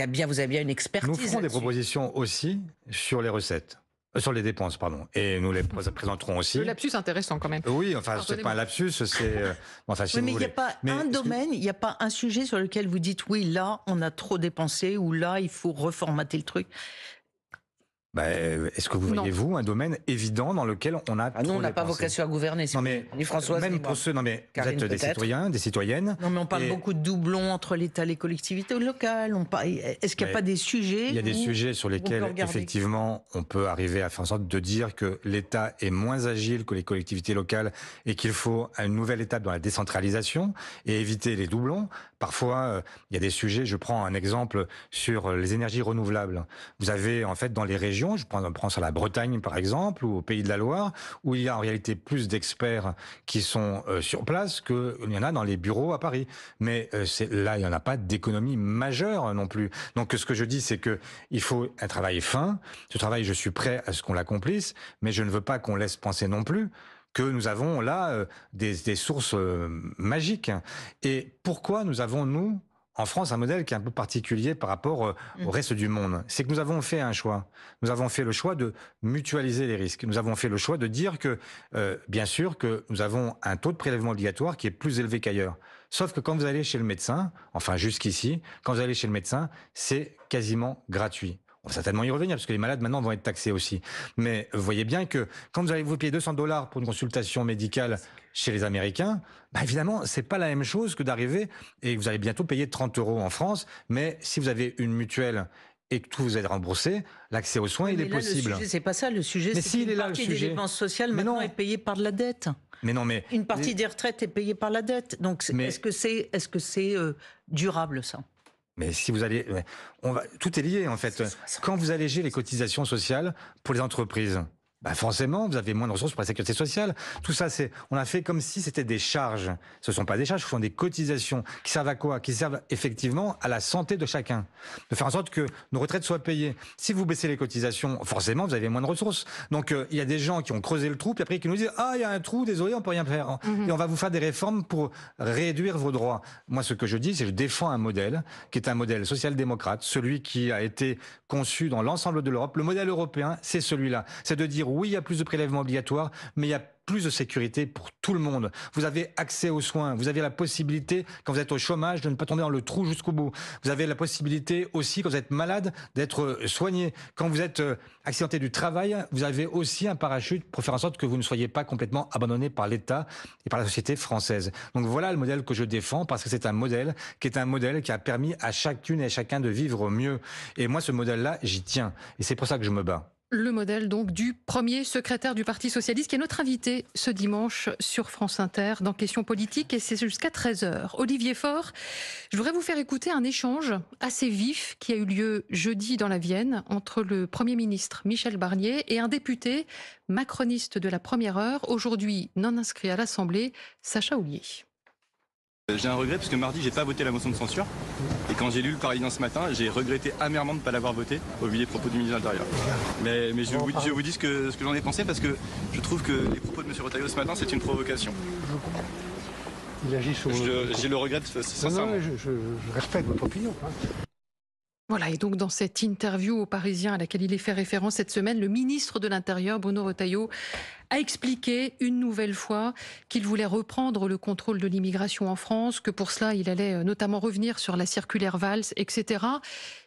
bien, vous avez bien une expertise. Nous ferons des propositions aussi sur les recettes. Euh, sur les dépenses, pardon. Et nous les mhm. présenterons aussi. Le lapsus intéressant quand même. Oui, enfin, c'est pas un lapsus, c'est. Euh, mais il n'y a pas un domaine, il n'y a pas un sujet sur lequel vous dites oui, là, on a trop dépensé ou là, il faut reformater le truc. Bah, euh, est-ce que vous voyez, vous, un domaine évident dans lequel on a. Ah non, on n'a pas vocation à gouverner, non, mais, ni Françoise. Même pour ceux, non mais vous êtes des citoyens, des citoyennes. Non, mais on parle beaucoup de doublons entre l'État et les collectivités locales. Parle... Est-ce qu'il n'y a pas des sujets Il y a des sujets sur lesquels, effectivement, on peut arriver à faire en sorte de dire que l'État est moins agile que les collectivités locales et qu'il faut une nouvelle étape dans la décentralisation et éviter les doublons. Parfois, euh, il y a des sujets, je prends un exemple sur les énergies renouvelables. Vous avez, en fait, dans les régions, je prends, à la Bretagne par exemple, ou au Pays de la Loire, où il y a en réalité plus d'experts qui sont euh, sur place qu'il y en a dans les bureaux à Paris. Mais euh, là, il n'y en a pas d'économie majeure euh, non plus. Donc ce que je dis, c'est que il faut un travail fin. Ce travail, je suis prêt à ce qu'on l'accomplisse, mais je ne veux pas qu'on laisse penser non plus que nous avons là des, sources magiques. Et pourquoi nous avons, nous, en France un modèle qui est un peu particulier par rapport euh, mm. au reste du monde. C'est que nous avons fait un choix. Nous avons fait le choix de mutualiser les risques. Nous avons fait le choix de dire que, euh, bien sûr, que nous avons un taux de prélèvement obligatoire qui est plus élevé qu'ailleurs. Sauf que quand vous allez chez le médecin, enfin jusqu'ici, quand vous allez chez le médecin, c'est quasiment gratuit. On va certainement y revenir parce que les malades maintenant vont être taxés aussi. Mais vous voyez bien que quand vous allez vous payer 200 dollars pour une consultation médicale chez les Américains, bah évidemment, c'est pas la même chose que d'arriver et vous allez bientôt payer 30 euros en France, mais si vous avez une mutuelle et que tout vous est remboursé, l'accès aux soins, il est possible. Le c'est pas ça. Le sujet, c'est si, qu'une partie des dépenses sociales maintenant est payée par de la dette. Mais non, mais une partie des retraites est payée par la dette. Donc, est-ce que c'est, est-ce que c'est euh, durable ça mais si vous allez, on va, tout est lié en fait. Quand vous allégez les cotisations sociales pour les entreprises, bah, forcément, vous avez moins de ressources pour la sécurité sociale. Tout ça, c'est, on a fait comme si c'était des charges. Ce ne sont pas des charges, ce sont des cotisations qui servent à quoi Qui servent effectivement à la santé de chacun. De faire en sorte que nos retraites soient payées. Si vous baissez les cotisations, forcément, vous avez moins de ressources. Donc, euh, il y a des gens qui ont creusé le trou, puis après, qui nous disent, ah, il y a un trou, désolé, on peut rien faire. Mhm. Et on va vous faire des réformes pour réduire vos droits. Moi, ce que je dis, c'est je défends un modèle qui est un modèle social-démocrate, celui qui a été conçu dans l'ensemble de l'Europe. Le modèle européen, c'est celui-là. C'est de dire oui, il y a plus de prélèvements obligatoires, mais il y a plus de sécurité pour tout le monde. Vous avez accès aux soins, vous avez la possibilité, quand vous êtes au chômage, de ne pas tomber dans le trou jusqu'au bout. Vous avez la possibilité aussi, quand vous êtes malade, d'être euh, soigné. Quand vous êtes euh, accidenté du travail, vous avez aussi un parachute pour faire en sorte que vous ne soyez pas complètement abandonné par l'État et par la société française. Donc voilà le modèle que je défends, parce que c'est un modèle qui est un modèle qui a permis à chacune et à chacun de vivre mieux. Et moi, ce modèle-là, j'y tiens. Et c'est pour ça que je me bats le modèle donc du premier secrétaire du Parti socialiste qui est notre invité ce dimanche sur France Inter dans Questions politiques et c'est jusqu'à 13h. Olivier Faure, je voudrais vous faire écouter un échange assez vif qui a eu lieu jeudi dans la Vienne entre le Premier ministre Michel Barnier et un député macroniste de la première heure, aujourd'hui non inscrit à l'Assemblée, Sacha Oulier. J'ai un regret parce que mardi, j'ai pas voté la motion de censure. Et quand j'ai lu le Parisien ce matin, j'ai regretté amèrement de ne pas l'avoir voté au vu des propos du ministre de l'Intérieur. Mais, je, vous, dis ce que, j'en ai pensé parce que je trouve que les propos de M. Retailleau ce matin, c'est une provocation. Il agit sur. J'ai le regret sincèrement. Non, je, respecte votre opinion. Hein. Voilà, et donc dans cette interview aux Parisiens à laquelle il est fait référence cette semaine, le ministre de l'Intérieur, Bruno Retailleau, a expliqué une nouvelle fois qu'il voulait reprendre le contrôle de l'immigration en France, que pour cela il allait euh, notamment revenir sur la circulaire Valls, etc.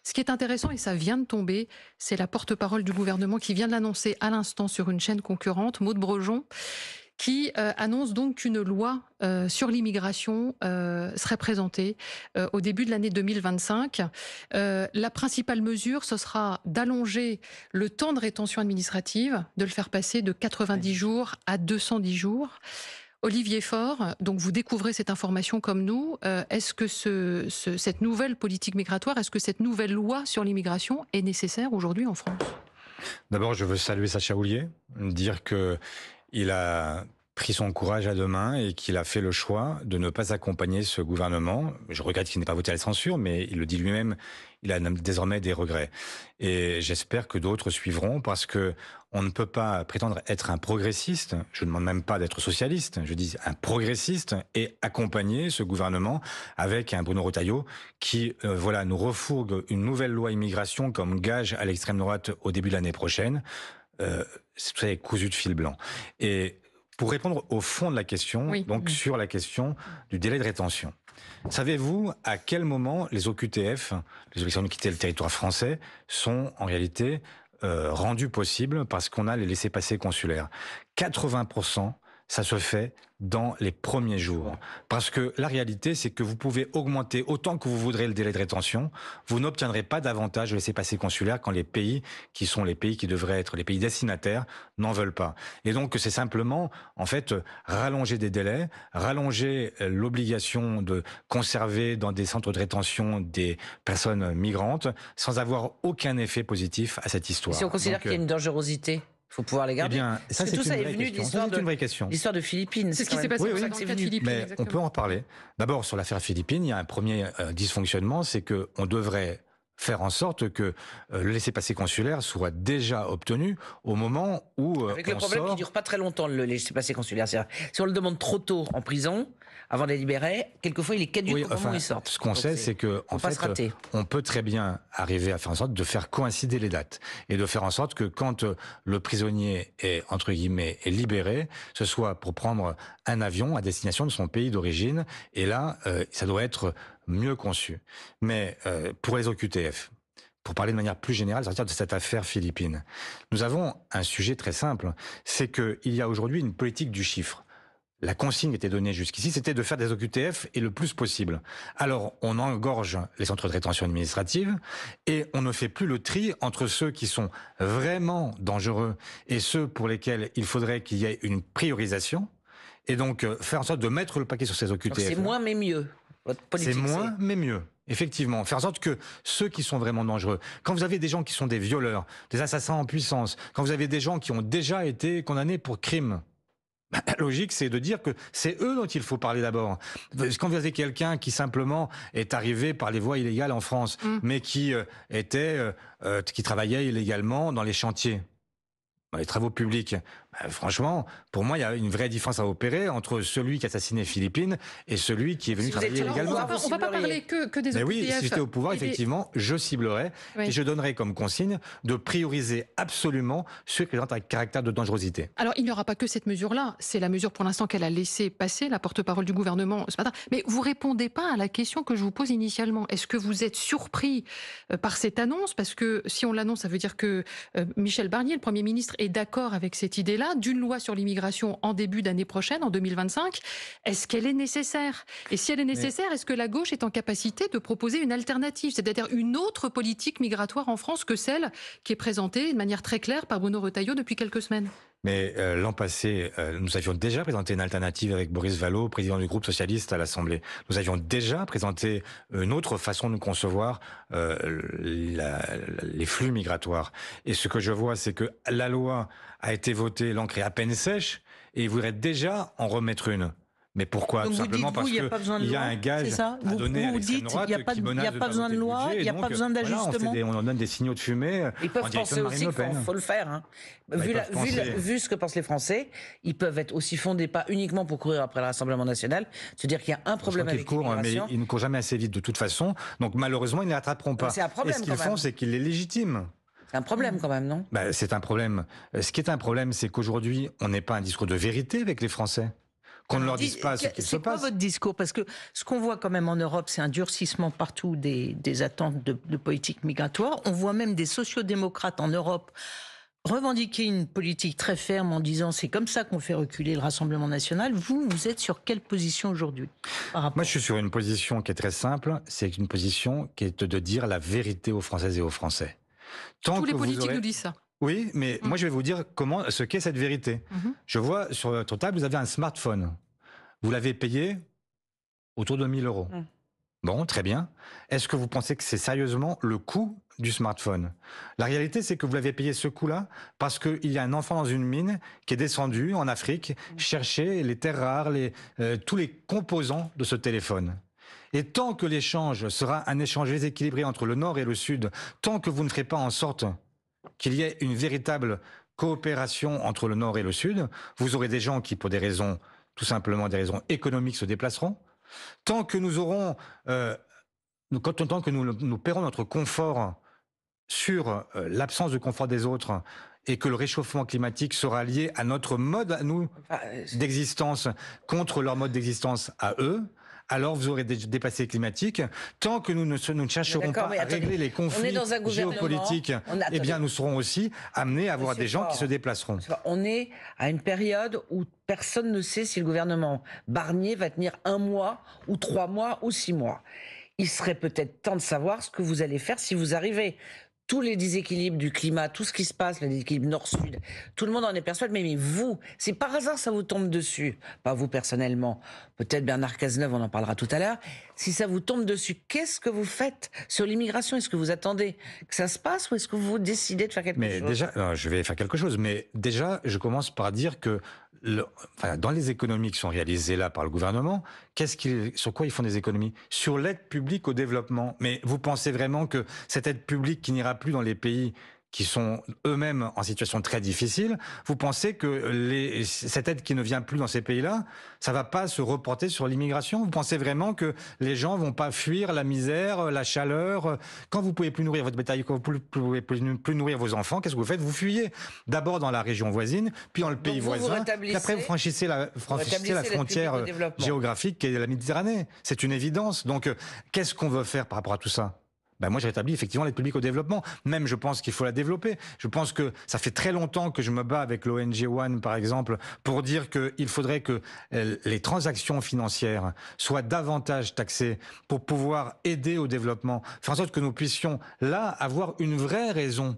Ce qui est intéressant, et ça vient de tomber, c'est la porte-parole du gouvernement qui vient de l'annoncer à l'instant sur une chaîne concurrente, Maude Brejon, qui euh, annonce donc qu'une loi euh, sur l'immigration euh, serait présentée au début de l'année 2025. la principale mesure, ce sera d'allonger le temps de rétention administrative, de le faire passer de 90 jours à 210 jours. Olivier Faure, donc vous découvrez cette information comme nous. est-ce que ce, cette nouvelle politique migratoire, est-ce que cette nouvelle loi sur l'immigration est nécessaire aujourd'hui en France D'abord, je veux saluer Sacha Oulier, dire que il a pris son courage à deux mains et qu'il a fait le choix de ne pas accompagner ce gouvernement. Je regrette qu'il n'ait pas voté la censure, mais il le dit lui-même, il a désormais des regrets. Et j'espère que d'autres suivront parce que on ne peut pas prétendre être un progressiste, je ne demande même pas d'être socialiste, je dis un progressiste et accompagner ce gouvernement avec un Bruno Retailleau qui euh, voilà nous refourgue une nouvelle loi immigration comme gage à l'extrême droite au début de l'année prochaine. Euh, c'est cousu de fil blanc. Et pour répondre au fond de la question, donc mm. sur la question du délai de rétention. Savez-vous à quel moment les OQTF, les obligations qui quitter le territoire français, sont en réalité euh, rendus possibles parce qu'on a les laissés-passer consulaires 80% ça se fait dans les premiers jours. Parce que la réalité, c'est que vous pouvez augmenter autant que vous voudrez le délai de rétention, vous n'obtiendrez pas davantage de laissez-passer consulaire quand les pays, qui sont les pays qui devraient être les pays destinataires, n'en veulent pas. Et donc, c'est simplement, en fait, rallonger des délais, rallonger euh, l'obligation de conserver dans des centres de rétention des personnes migrantes, sans avoir aucun effet positif à cette histoire. si on considère qu'il y a euh, une dangerosité il faut pouvoir les garder. Eh bien, ça, c'est tout ça est venu question. de une vraie question. l'histoire de Philippines. C'est ce qui s'est passé oui, oui, Philippines. Mais on peut en parler. D'abord, sur l'affaire Philippines, il y a un premier euh, dysfonctionnement, c'est que on devrait faire en sorte que euh, le laissez-passer consulaire soit déjà obtenu au moment où euh, Avec le problème qui dure pas très longtemps le laissez-passer consulaire, si on le demande trop tôt en prison, avant de les libérer. Quelquefois, il est caduque oui, au enfin, ils sortent. Ce qu'on sait, c'est que en fait, euh, on peut très bien arriver à faire en sorte de faire coïncider les dates et de faire en sorte que quand euh, le prisonnier est entre guillemets libéré, ce soit pour prendre un avion à destination de son pays d'origine. Et là, euh, ça doit être mieux conçu. Mais pour les OQTF, pour parler de manière plus générale, sortir de cette affaire philippine. Nous avons un sujet très simple, c'est qu'il y a aujourd'hui une politique du chiffre la consigne qui était donnée jusqu'ici, c'était de faire des OQTF et le plus possible. Alors, on engorge les centres de rétention administrative et on ne fait plus le tri entre ceux qui sont vraiment dangereux et ceux pour lesquels il faudrait qu'il y ait une priorisation. Et donc, euh, faire en sorte de mettre le paquet sur ces OQTF. C'est moins mais mieux. C'est moins mais mieux. Effectivement, faire en sorte que ceux qui sont vraiment dangereux, quand vous avez des gens qui sont des violeurs, des assassins en puissance, quand vous avez des gens qui ont déjà été condamnés pour crimes, bah, la logique, c'est de dire que c'est eux dont il faut parler d'abord. Quand vous avez quelqu'un qui simplement est arrivé par les voies illégales en France, mm. mais qui euh, était, euh, euh, qui travaillait illégalement dans les chantiers, dans les travaux publics, bah, franchement, pour moi, il y a une vraie différence à opérer entre celui qui a assassiné Philippine et celui qui est venu travailler illégalement. On ne va pas parler que, des des Mais oui, si j'étais au pouvoir, effectivement, je ciblerais et je donnerais comme consigne de prioriser absolument ceux qui ont un caractère de dangerosité. Alors, il n'y aura pas que cette mesure-là. C'est la mesure pour l'instant qu'elle a laissée passer, la porte-parole du gouvernement ce matin. Mais vous répondez pas à la question que je vous pose initialement. Est-ce que vous êtes surpris euh, par cette annonce Parce que si on l'annonce, ça veut dire que euh, Michel Barnier, le Premier ministre, est d'accord avec cette idée-là d'une loi sur l'immigration en début d'année prochaine, en 2025, est-ce qu'elle est nécessaire Et si elle est nécessaire, est-ce que la gauche est en capacité de proposer une alternative, c'est-à-dire une autre politique migratoire en France que celle qui est présentée de manière très claire par Bruno Retailleau depuis quelques semaines mais euh, l'an passé, euh, nous avions déjà présenté une alternative avec Boris Vallot, président du groupe socialiste à l'Assemblée. Nous avions déjà présenté une autre façon de concevoir euh, les flux migratoires. Et ce que je vois, c'est que la loi a été votée, l'encre est à peine sèche, et il voudrait déjà en remettre une. Mais pourquoi Tout simplement parce qu'il y a un gaz à donner vous il n'y a pas, besoin de loi, il n'y a pas besoin d'ajustement. on, en donne des signaux de fumée. Ils peuvent penser aussi qu'il faut, le faire. Hein. vu, ce que pensent les Français, ils peuvent être aussi fondés, pas uniquement pour courir après le Rassemblement national, se dire qu'il y a un problème avec courent, mais Ils ne courent jamais assez vite de toute façon. Donc malheureusement, ils ne les rattraperont pas. Et ce qu'ils font, c'est qu'ils les légitiment. C'est un problème quand même, non ben, C'est un problème. Ce qui est un problème, c'est qu'aujourd'hui, on n'est pas un discours de vérité avec les Français qu'on ne leur dise pas ce qui se passe. C'est pas votre discours Parce que ce qu'on voit quand même en Europe, c'est un durcissement partout des, des attentes de, politique migratoire. On voit même des sociodémocrates en Europe revendiquer une politique très ferme en disant c'est comme ça qu'on fait reculer le Rassemblement national. Vous, vous êtes sur quelle position aujourd'hui Moi, je suis sur une position qui est très simple. C'est une position qui est de dire la vérité aux Françaises et aux Français. Tant Tous les politiques nous disent ça. Oui, mais mm. moi je vais vous dire comment ce qu'est cette vérité. Mm-hmm. Je vois sur votre table, vous avez un smartphone. Vous l'avez payé autour de 1000 euros. Bon, très bien. Est-ce que vous pensez que c'est sérieusement le coût du smartphone La réalité, c'est que vous l'avez payé ce coût-là parce qu'il y a un enfant dans une mine qui est descendu en Afrique mm. chercher les terres rares, euh, tous les composants de ce téléphone. Et tant que l'échange sera un échange déséquilibré entre le Nord et le Sud, tant que vous ne ferez pas en sorte qu'il y ait une véritable coopération entre le Nord et le Sud. Vous aurez des gens qui, pour des raisons, tout simplement des raisons économiques, se déplaceront. Tant que nous aurons, euh, quand, tant que nous, nous paierons notre confort sur euh, l'absence de confort des autres et que le réchauffement climatique sera lié à notre mode, à nous, euh, d'existence, contre leur mode d'existence à eux, alors vous aurez des dépassé climatiques. Tant que nous ne, chercherons pas à régler les conflits géopolitiques, eh bien, nous serons aussi amenés à avoir des gens qui se déplaceront. On est à une période où personne ne sait si le gouvernement Barnier va tenir un mois ou trois mois ou six mois il serait peut-être temps de savoir ce que vous allez faire si vous arrivez tous les déséquilibres du climat, tout ce qui se passe, les déséquilibres nord-sud, tout le monde en est persuadé. Mais, vous, si par hasard ça vous tombe dessus, pas vous personnellement, peut-être Bernard Cazeneuve, on en parlera tout à l'heure. Si ça vous tombe dessus, qu'est-ce que vous faites sur l'immigration Est-ce que vous attendez que ça se passe ou est-ce que vous décidez de faire quelque chose Mais déjà, euh, je vais faire quelque chose. Mais déjà, je commence par dire que dans les économies qui sont réalisées là par le gouvernement, qu'est-ce qu'ils, sur quoi ils font des économies Sur l'aide publique au développement. Mais vous pensez vraiment que cette aide publique qui n'ira plus dans les pays qui sont eux-mêmes en situation très difficile, vous pensez que les, cette aide qui ne vient plus dans ces pays-là, ça va pas se reporter sur l'immigration Vous pensez vraiment que les gens vont pas fuir la misère, la chaleur Quand vous pouvez plus nourrir votre bétail, quand vous pouvez plus nourrir vos enfants, qu'est-ce que vous faites Vous fuyez d'abord dans la région voisine, puis dans le pays voisin, et après vous franchissez la, la frontière géographique qui est la Méditerranée. C'est une évidence. Donc euh, qu'est-ce qu'on veut faire par rapport à tout ça ben moi, j'ai rétabli effectivement l'aide publique au développement. Même, je pense qu'il faut la développer. Je pense que ça fait très longtemps que je me bats avec l'ONG One, par exemple, pour dire qu'il faudrait que euh, les transactions financières soient davantage taxées pour pouvoir aider au développement, faire en sorte que nous puissions là avoir une vraie raison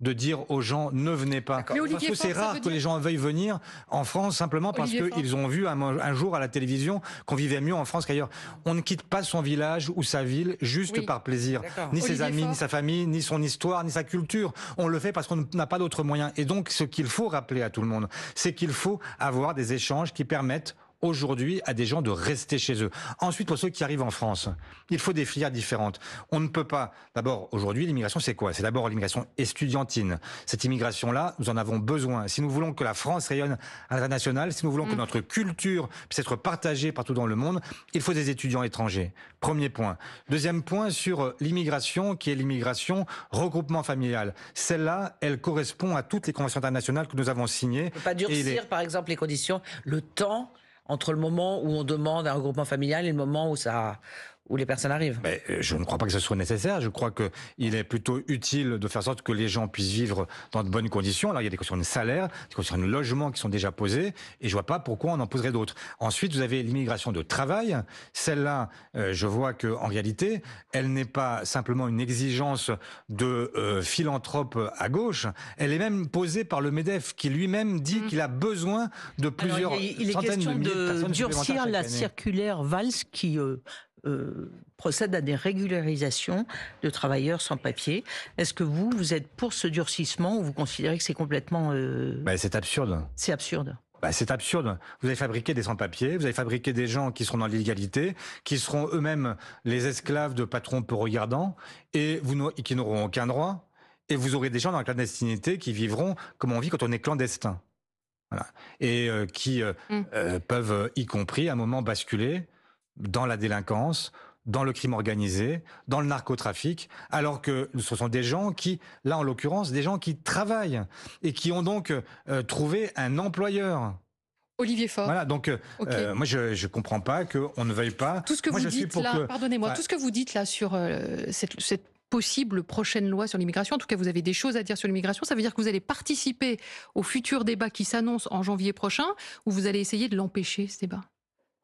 de dire aux gens ne venez pas. parce que c'est rare que les gens veuillent venir en France simplement parce qu'ils ont vu un, jour à la télévision qu'on vivait mieux en France qu'ailleurs. On ne quitte pas son village ou sa ville juste par plaisir. Ni ses amis, ni sa famille, ni son histoire, ni sa culture. On le fait parce qu'on n'a pas d'autres moyens. Et donc ce qu'il faut rappeler à tout le monde, c'est qu'il faut avoir des échanges qui permettent aujourd'hui à des gens de rester chez eux. Ensuite, pour ceux qui arrivent en France, il faut des filières différentes. On ne peut pas, d'abord, aujourd'hui, l'immigration, c'est quoi C'est d'abord l'immigration estudiantine. Cette immigration-là, nous en avons besoin. Si nous voulons que la France rayonne à l'international, si nous voulons que mm. notre culture puisse être partagée partout dans le monde, il faut des étudiants étrangers. Premier point. Deuxième point sur euh, l'immigration, qui est l'immigration regroupement familial. Celle-là, elle correspond à toutes les conventions internationales que nous avons signées. On peut pas durcir, par exemple, les conditions, le temps entre le moment où on demande un regroupement familial et le moment où ça, où les personnes arrivent. Euh, je ne crois pas que ce soit nécessaire. Je crois qu'il est plutôt utile de faire sorte que les gens puissent vivre dans de bonnes conditions. Alors, il y a des questions de salaire, des questions de logement qui sont déjà posées, et je vois pas pourquoi on en poserait d'autres. Ensuite, vous avez l'immigration de travail. Celle-là, euh, je vois qu'en réalité, elle n'est pas simplement une exigence de euh, philanthrope à gauche, elle est même posée par le MEDEF, qui lui-même dit mmh. qu'il a besoin de plusieurs il, est, il de, durcir la circulaire Vals qui... Euh, procède à des régularisations de travailleurs sans papier. Est-ce que vous, vous êtes pour ce durcissement ou vous considérez que c'est complètement... Euh, bah, c'est absurde. C'est absurde. Bah, c'est absurde. Vous avez fabriqué des sans-papiers, vous avez fabriqué des gens qui seront dans l'illégalité, qui seront eux-mêmes les esclaves de patrons peu regardants et, qui n'auront aucun droit. Et vous aurez des gens dans la clandestinité qui vivront comme on vit quand on est clandestin. Et euh, qui mm. peuvent, y compris, à un moment, basculer dans la délinquance, dans le crime organisé, dans le narcotrafic, alors que ce sont des gens qui, là en l'occurrence, des gens qui travaillent et qui ont donc euh, trouvé un employeur. Olivier Faure. Voilà, donc euh, euh, moi je ne comprends pas qu'on ne veuille pas. Tout ce que vous dites là, pardonnez-moi, tout ce que vous dites là sur cette, cette possible prochaine loi sur l'immigration. En tout cas, vous avez des choses à dire sur l'immigration. Ça veut dire que vous allez participer au futur débat qui s'annonce en janvier prochain, ou vous allez essayer de l'empêcher, ce débat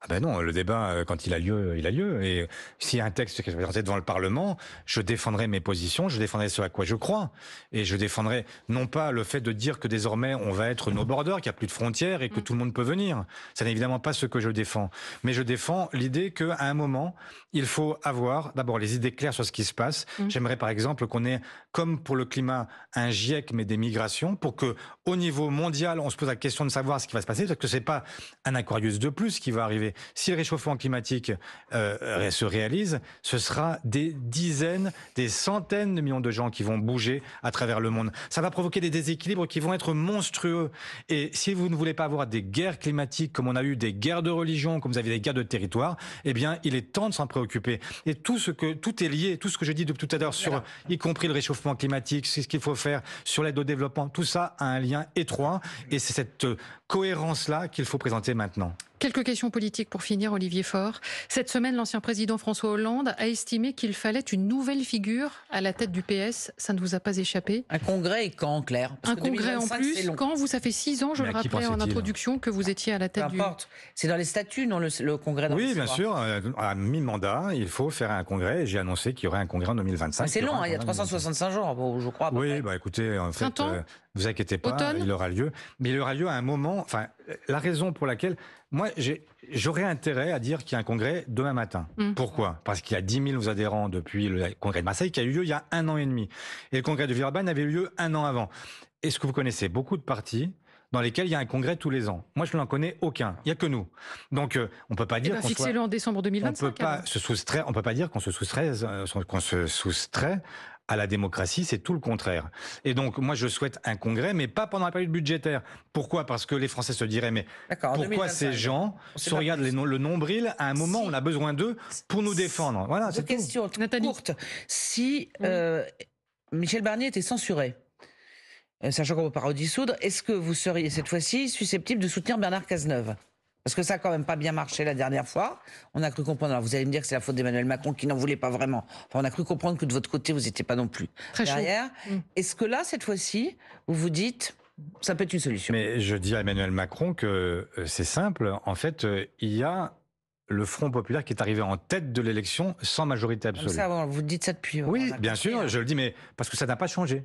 ah ben non, le débat, euh, quand il a lieu, euh, il a lieu. Et euh, s'il y a un texte qui est présenté devant le Parlement, je défendrai mes positions, je défendrai ce à quoi je crois. Et je défendrai non pas le fait de dire que désormais on va être nos borders, qu'il n'y a plus de frontières et que mm. tout le monde peut venir. Ça n'est évidemment pas ce que je défends. Mais je défends l'idée qu'à un moment, il faut avoir d'abord les idées claires sur ce qui se passe. Mm. J'aimerais par exemple qu'on ait, comme pour le climat, un GIEC mais des migrations pour que au niveau mondial, on se pose la question de savoir ce qui va se passer parce que c'est pas un Aquarius de plus qui va arriver si le réchauffement climatique euh, se réalise, ce sera des dizaines, des centaines de millions de gens qui vont bouger à travers le monde. Ça va provoquer des déséquilibres qui vont être monstrueux. Et si vous ne voulez pas avoir des guerres climatiques comme on a eu des guerres de religion, comme vous avez des guerres de territoire, eh bien, il est temps de s'en préoccuper. Et tout ce que tout est lié, tout ce que je dis depuis tout à l'heure sur, y compris le réchauffement climatique, ce qu'il faut faire sur l'aide au développement, tout ça a un lien étroit. Et c'est cette euh, cohérence là qu'il faut présenter maintenant. Quelques questions politiques pour finir, Olivier Faure. Cette semaine, l'ancien président François Hollande a estimé qu'il fallait une nouvelle figure à la tête du PS. Ça ne vous a pas échappé. Un congrès et quand, Claire Un congrès en plus, quand vous, ça fait six ans, je le rappelais en introduction, que vous étiez à la tête Peu du... importe. C'est dans les statuts, non, le, congrès Oui, bien sûr. À mi-mandat, il faut faire un congrès. J'ai annoncé qu'il y aurait un congrès en 2025. Ah, c'est long, hein, il, y a 365 jours, je crois. Oui, bah écoutez, en fait, euh, vous inquiétez pas, il aura lieu. Mais il aura lieu à un moment... Enfin, la raison pour laquelle... Moi, j'aurais intérêt à dire qu'il y a un congrès demain matin. Mm. Pourquoi Parce qu'il y a 10 000 adhérents depuis le congrès de Marseille qui a eu lieu il y a un an et demi. Et le congrès de Villeurbanne avait eu lieu un an avant. Est-ce que vous connaissez beaucoup de partis dans lesquels il y a un congrès tous les ans. Moi, je n'en connais aucun. Il n'y a que nous. Donc, euh, on peut pas eh dire. Ben, qu'on en décembre On peut pas se soustraire. On peut pas dire qu'on se euh, qu'on se soustrait à la démocratie, c'est tout le contraire. Et donc, moi, je souhaite un congrès, mais pas pendant la période budgétaire. Pourquoi Parce que les Français se diraient, mais pourquoi ces gens se regardent le nombril à un moment on a besoin d'eux pour nous défendre Voilà, c'est question courte. Si euh, Michel Barnier était censuré, sachant qu'on ne peut pas redissoudre, est-ce que vous seriez cette fois-ci susceptible de soutenir Bernard Cazeneuve parce que ça a quand même pas bien marché la dernière fois. On a cru comprendre. Alors vous allez me dire que c'est la faute d'Emmanuel Macron qui n'en voulait pas vraiment. Enfin, on a cru comprendre que de votre côté, vous n'étiez pas non plus. Derrière, mm. est-ce que là, cette fois-ci, vous vous dites, ça peut être une solution Mais je dis à Emmanuel Macron que euh, c'est simple. En fait, euh, il y a le Front populaire qui est arrivé en tête de l'élection sans majorité absolue. vous dites ça depuis. Euh, oui, bien sûr, je le dis, mais parce que ça n'a pas changé.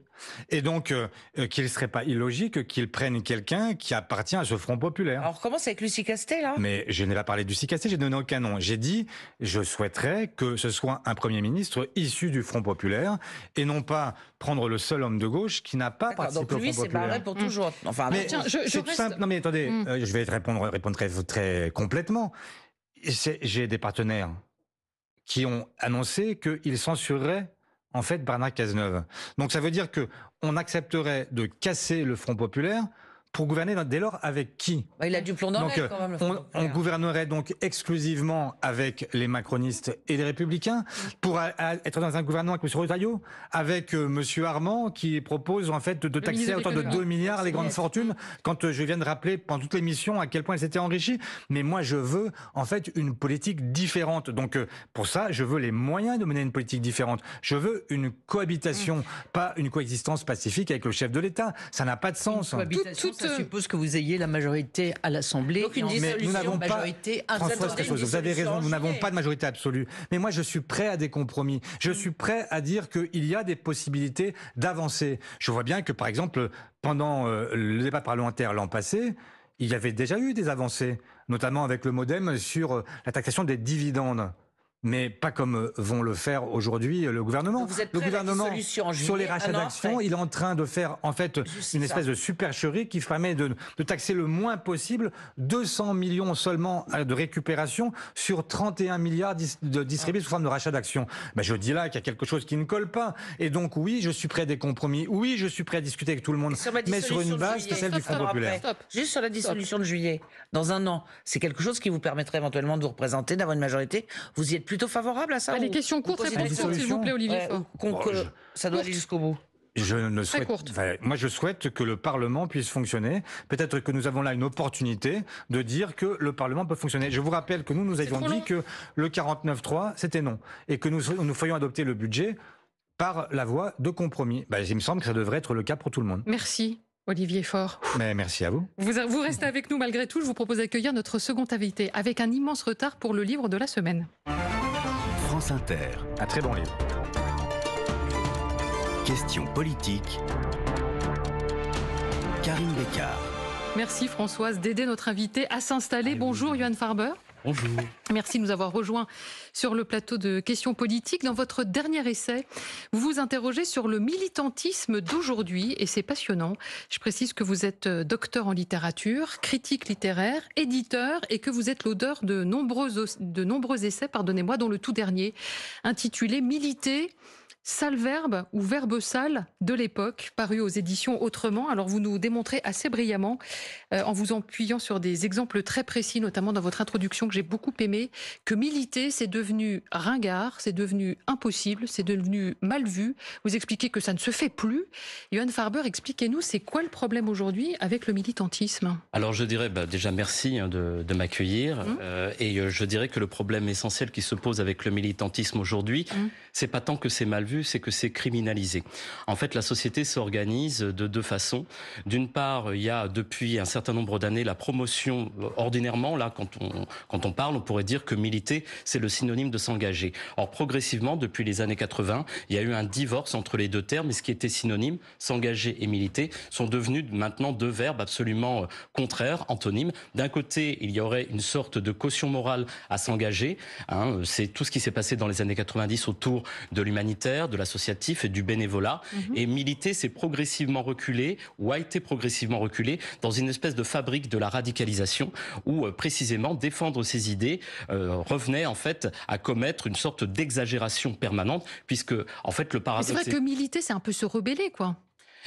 Et donc, euh, euh, qu'il ne serait pas illogique qu'il prenne quelqu'un qui appartient à ce Front populaire. On recommence avec Lucie Castet, là Mais je n'ai pas parlé de Lucie Castet, j'ai donné aucun nom. J'ai dit, je souhaiterais que ce soit un Premier ministre issu du Front populaire et non pas prendre le seul homme de gauche qui n'a pas participé au Front populaire. Donc lui, c'est pour toujours. Mmh. Enfin, je, Non mais attendez, mmh. je vais répondre, très complètement j'ai des partenaires qui ont annoncé qu'ils censureraient en fait Bernard Cazeneuve. Donc ça veut dire que on accepterait de casser le Front populaire pour gouverner dès lors avec qui bah, Il a du plomb on, gouvernerait donc exclusivement avec les macronistes et les républicains pour être dans un gouvernement avec M. Retailleau, avec euh, M. Armand qui propose en fait de, taxer autour de 2 milliards les grandes fortunes quand euh, je viens de rappeler pendant toute l'émission à quel point elles s'étaient enrichies. Mais moi je veux en fait une politique différente. Donc euh, pour ça je veux les moyens de mener une politique différente. Je veux une cohabitation, mmh. pas une coexistence pacifique avec le chef de l'État. Ça n'a pas de sens. Je suppose que vous ayez la majorité à l'Assemblée. nous n'avons pas. majorité absolue. vous avez raison, nous n'avons pas de majorité absolue. Mais moi, je suis prêt à des compromis. Je suis prêt à dire qu'il y a des possibilités d'avancer. Je vois bien que, par exemple, pendant euh, le débat parlementaire l'an passé, il y avait déjà eu des avancées, notamment avec le modem sur euh, la taxation des dividendes mais pas comme euh, vont le faire aujourd'hui euh, le gouvernement. Vous le gouvernement sur les ah rachats d'actions, il est en train de faire en fait une espèce de supercherie qui permet de, taxer le moins possible 200 millions seulement euh, de récupération sur 31 milliards de distribués sous forme de rachats d'actions. Ben, je dis là qu'il y a quelque chose qui ne colle pas. Et donc oui, je suis prêt à des compromis. Oui, je suis prêt à discuter avec tout le monde, mais sur une base qui est celle du Front populaire. Juste sur la dissolution de juillet, dans un an, c'est quelque chose qui vous permettrait éventuellement de vous représenter, d'avoir une majorité. Vous y êtes plutôt favorable à ça ah, Les questions courtes, réponses, s'il vous plaît, Olivier ça doit aller jusqu'au bout. Je ne souhaite, moi, je souhaite que le Parlement puisse fonctionner. Peut-être que nous avons là une opportunité de dire que le Parlement peut fonctionner. Je vous rappelle que nous, nous avions dit que le 49-3, c'était non. Et que nous, nous ferions adopter le budget par la voie de compromis. Bah, il me semble que ça devrait être le cas pour tout le monde. Merci. Olivier Faure. Mais merci à vous. vous. Vous restez avec nous malgré tout. Je vous propose d'accueillir notre second invité avec un immense retard pour le livre de la semaine. Inter. Un très bon livre. Question politique. Karine Descartes. Merci Françoise d'aider notre invité à s'installer. Bonjour Johan Farber. Bonjour. Merci de nous avoir rejoints sur le plateau de questions politiques. Dans votre dernier essai, vous vous interrogez sur le militantisme d'aujourd'hui et c'est passionnant. Je précise que vous êtes euh, docteur en littérature, critique littéraire, éditeur et que vous êtes l'auteur de nombreux, de nombreux essais, pardonnez-moi, dont le tout dernier, intitulé Militer Sale verbe ou verbe sale de l'époque, paru aux éditions Autrement. Alors vous nous démontrez assez brillamment euh, en vous appuyant sur des exemples très précis, notamment dans votre introduction que j'ai beaucoup aimé, que militer c'est devenu ringard, c'est devenu impossible, c'est devenu mal vu. Vous expliquez que ça ne se fait plus. Johan Farber, expliquez-nous c'est quoi le problème aujourd'hui avec le militantisme Alors je dirais bah, déjà merci hein, de, m'accueillir mmh. euh, et euh, je dirais que le problème essentiel qui se pose avec le militantisme aujourd'hui, mmh. c'est pas tant que c'est mal vu c'est que c'est criminalisé. En fait, la société s'organise de deux façons. D'une part, il y a depuis un certain nombre d'années la promotion, ordinairement, là, quand on, quand on parle, on pourrait dire que militer, c'est le synonyme de s'engager. Or, progressivement, depuis les années 80, il y a eu un divorce entre les deux termes, et ce qui était synonyme, s'engager et militer, sont devenus maintenant deux verbes absolument euh, contraires, antonymes. D'un côté, il y aurait une sorte de caution morale à s'engager, hein, c'est tout ce qui s'est passé dans les années 90 autour de l'humanitaire, de l'associatif et du bénévolat. Mhm. Et militer s'est progressivement reculé ou a été progressivement reculé dans une espèce de fabrique de la radicalisation où euh, précisément défendre ses idées euh, revenait en fait à commettre une sorte d'exagération permanente puisque en fait le paradoxe. C'est vrai que militer, c'est un peu se rebeller, quoi.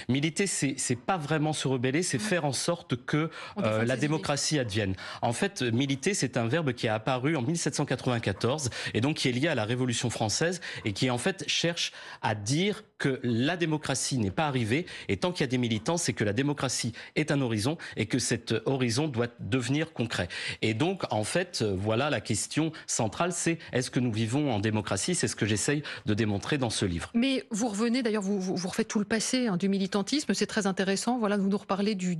Militer, c'est pas vraiment se rebeller, c'est faire en sorte que euh, la démocratie advienne. En fait, euh, militer, c'est un verbe qui est apparu en 1794 et donc qui est lié à la Révolution française et qui en fait cherche à dire que la démocratie n'est pas arrivée. Et tant qu'il y a des militants, c'est que la démocratie est un horizon et que cet horizon doit devenir concret. Et donc, en fait, voilà la question centrale, c'est est-ce que nous vivons en démocratie C'est ce que j'essaye de démontrer dans ce livre. Mais vous revenez, d'ailleurs, vous, vous, refaites tout le passé hein, du militantisme, c'est très intéressant. Voilà, vous nous reparlez du,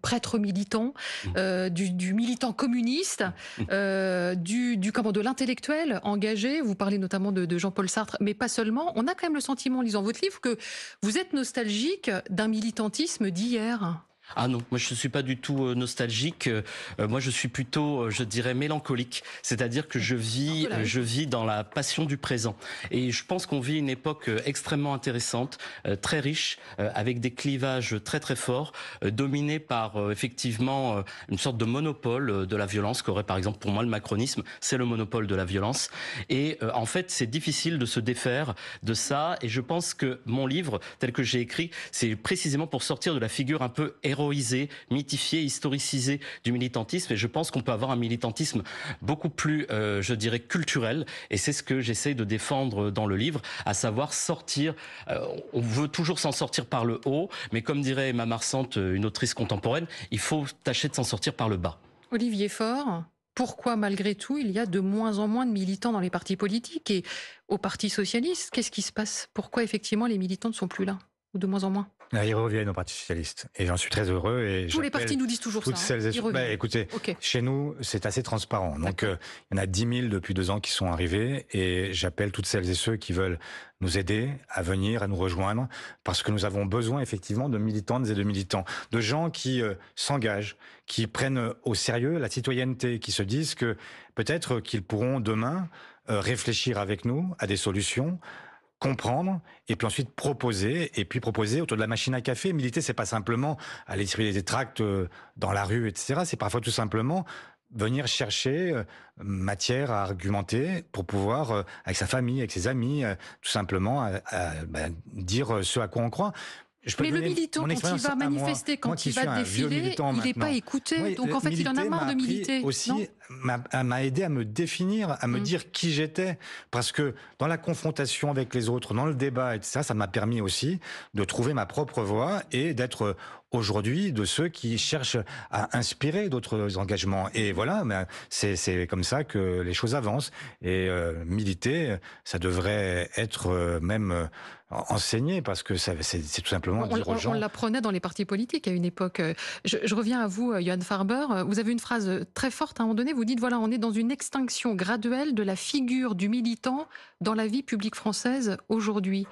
prêtre militant, mmh. euh, du, militant communiste, mmh. euh, du, comment, de l'intellectuel engagé. Vous parlez notamment de, Jean-Paul Sartre, mais pas seulement. On a quand même le sentiment, en lisant votre que vous êtes nostalgique d'un militantisme d'hier. Ah non, moi je ne suis pas du tout euh, nostalgique. Euh, moi je suis plutôt, euh, je dirais, mélancolique. C'est-à-dire que je vis, ah, je vis dans la passion du présent. Et je pense qu'on vit une époque extrêmement intéressante, très riche, avec des clivages très très forts, dominés par effectivement une sorte de monopole de la violence qu'aurait par exemple pour moi le macronisme. C'est le monopole de la violence. Et en fait, c'est difficile de se défaire de ça. Et je pense que mon livre, tel que j'ai écrit, c'est précisément pour sortir de la figure un peu héroïque héroïsée, mythifié, historicisé du militantisme. Et je pense qu'on peut avoir un militantisme beaucoup plus, euh, je dirais, culturel. Et c'est ce que j'essaie de défendre dans le livre, à savoir sortir. Euh, on veut toujours s'en sortir par le haut, mais comme dirait Emma Marsante, euh, une autrice contemporaine, il faut tâcher de s'en sortir par le bas. Olivier Faure pourquoi malgré tout il y a de moins en moins de militants dans les partis politiques et au Parti socialiste Qu'est-ce qui se passe Pourquoi effectivement les militants ne sont plus là ou de moins en moins ah, il revient, reviennent au Parti socialiste et j'en suis très heureux. Et Tous les partis nous disent toujours toutes ça. Hein. Celles et... bah, écoutez, chez nous, c'est assez transparent. Donc, euh, il y en a 10 000 depuis deux ans qui sont arrivés et j'appelle toutes celles et ceux qui veulent nous aider à venir, à nous rejoindre, parce que nous avons besoin effectivement de militantes et de militants, de gens qui euh, s'engagent, qui prennent au sérieux la citoyenneté, qui se disent que peut-être qu'ils pourront demain euh, réfléchir avec nous à des solutions, comprendre et puis ensuite proposer et puis proposer autour de la machine à café. Militer, c'est pas simplement aller distribuer des tracts euh, dans la rue, etc. C'est parfois tout simplement venir chercher euh, matière à argumenter pour pouvoir, euh, avec sa famille, avec ses amis, tout simplement bah, dire ce à quoi on croit mais le militant, quand il va manifester, quand il va défiler, il n'est pas écouté. Donc en fait, il en a marre de militer. aussi, m'a aidé à me définir, à me mm. dire qui j'étais. Parce que dans la confrontation avec les autres, dans le débat, et ça, ça m'a permis aussi de trouver ma propre voix et d'être aujourd'hui de ceux qui cherchent à inspirer d'autres engagements. Et voilà, ben, c'est comme ça que les choses avancent. Et euh, militer, ça devrait être euh, même euh, enseigné parce que c'est tout simplement on, On l'apprenait dans les partis politiques à une époque. Je, je, reviens à vous, Johan Farber. Vous avez une phrase très forte à un moment donné. Vous dites voilà, on est dans une extinction graduelle de la figure du militant dans la vie publique française aujourd'hui.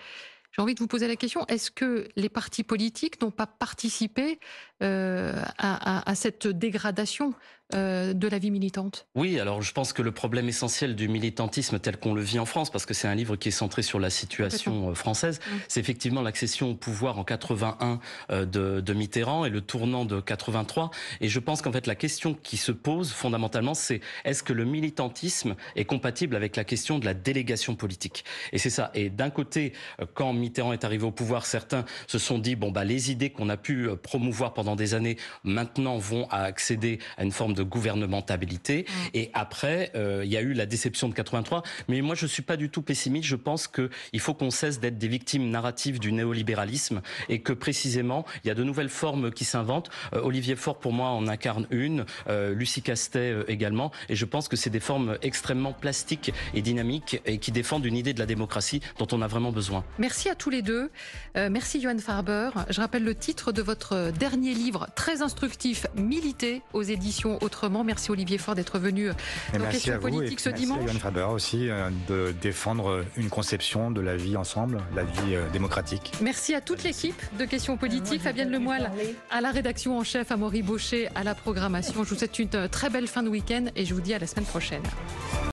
J'ai envie de vous poser la question, est-ce que les partis politiques n'ont pas participé euh, à, cette dégradation euh, de la vie militante Oui, alors je pense que le problème essentiel du militantisme tel qu'on le vit en France, parce que c'est un livre qui est centré sur la situation euh, française, mmh. c'est effectivement l'accession au pouvoir en 81 euh, de, Mitterrand et le tournant de 83. Et je pense qu'en fait la question qui se pose fondamentalement, c'est est-ce que le militantisme est compatible avec la question de la délégation politique Et c'est ça. Et d'un côté, quand Mitterrand est arrivé au pouvoir, certains se sont dit bon bah les idées qu'on a pu promouvoir pendant des années maintenant vont accéder à une forme de de gouvernementabilité. Mm. Et après, euh, il y a eu la déception de 83. Mais moi, je suis pas du tout pessimiste. Je pense qu'il faut qu'on cesse d'être des victimes narratives du néolibéralisme et que précisément, il y a de nouvelles formes qui s'inventent. Euh, Olivier Faure, pour moi, en incarne une. Euh, Lucie Castet également. Et je pense que c'est des formes extrêmement plastiques et dynamiques et qui défendent une idée de la démocratie dont on a vraiment besoin. Merci à tous les deux. merci, Johan Farber. Je rappelle le titre de votre dernier livre très instructif, Milité, aux éditions autrement. Merci Olivier Faure d'être venu euh, dans merci à vous et ce dimanche. Merci à Yann Faber aussi euh, de défendre euh, une conception de la vie ensemble, la vie démocratique. Merci à toute l'équipe de Questions politiques, Fabienne Lemoyle à la rédaction en chef, à Maury Baucher à la programmation. Je vous souhaite une très belle fin de week-end et je vous dis à la semaine prochaine.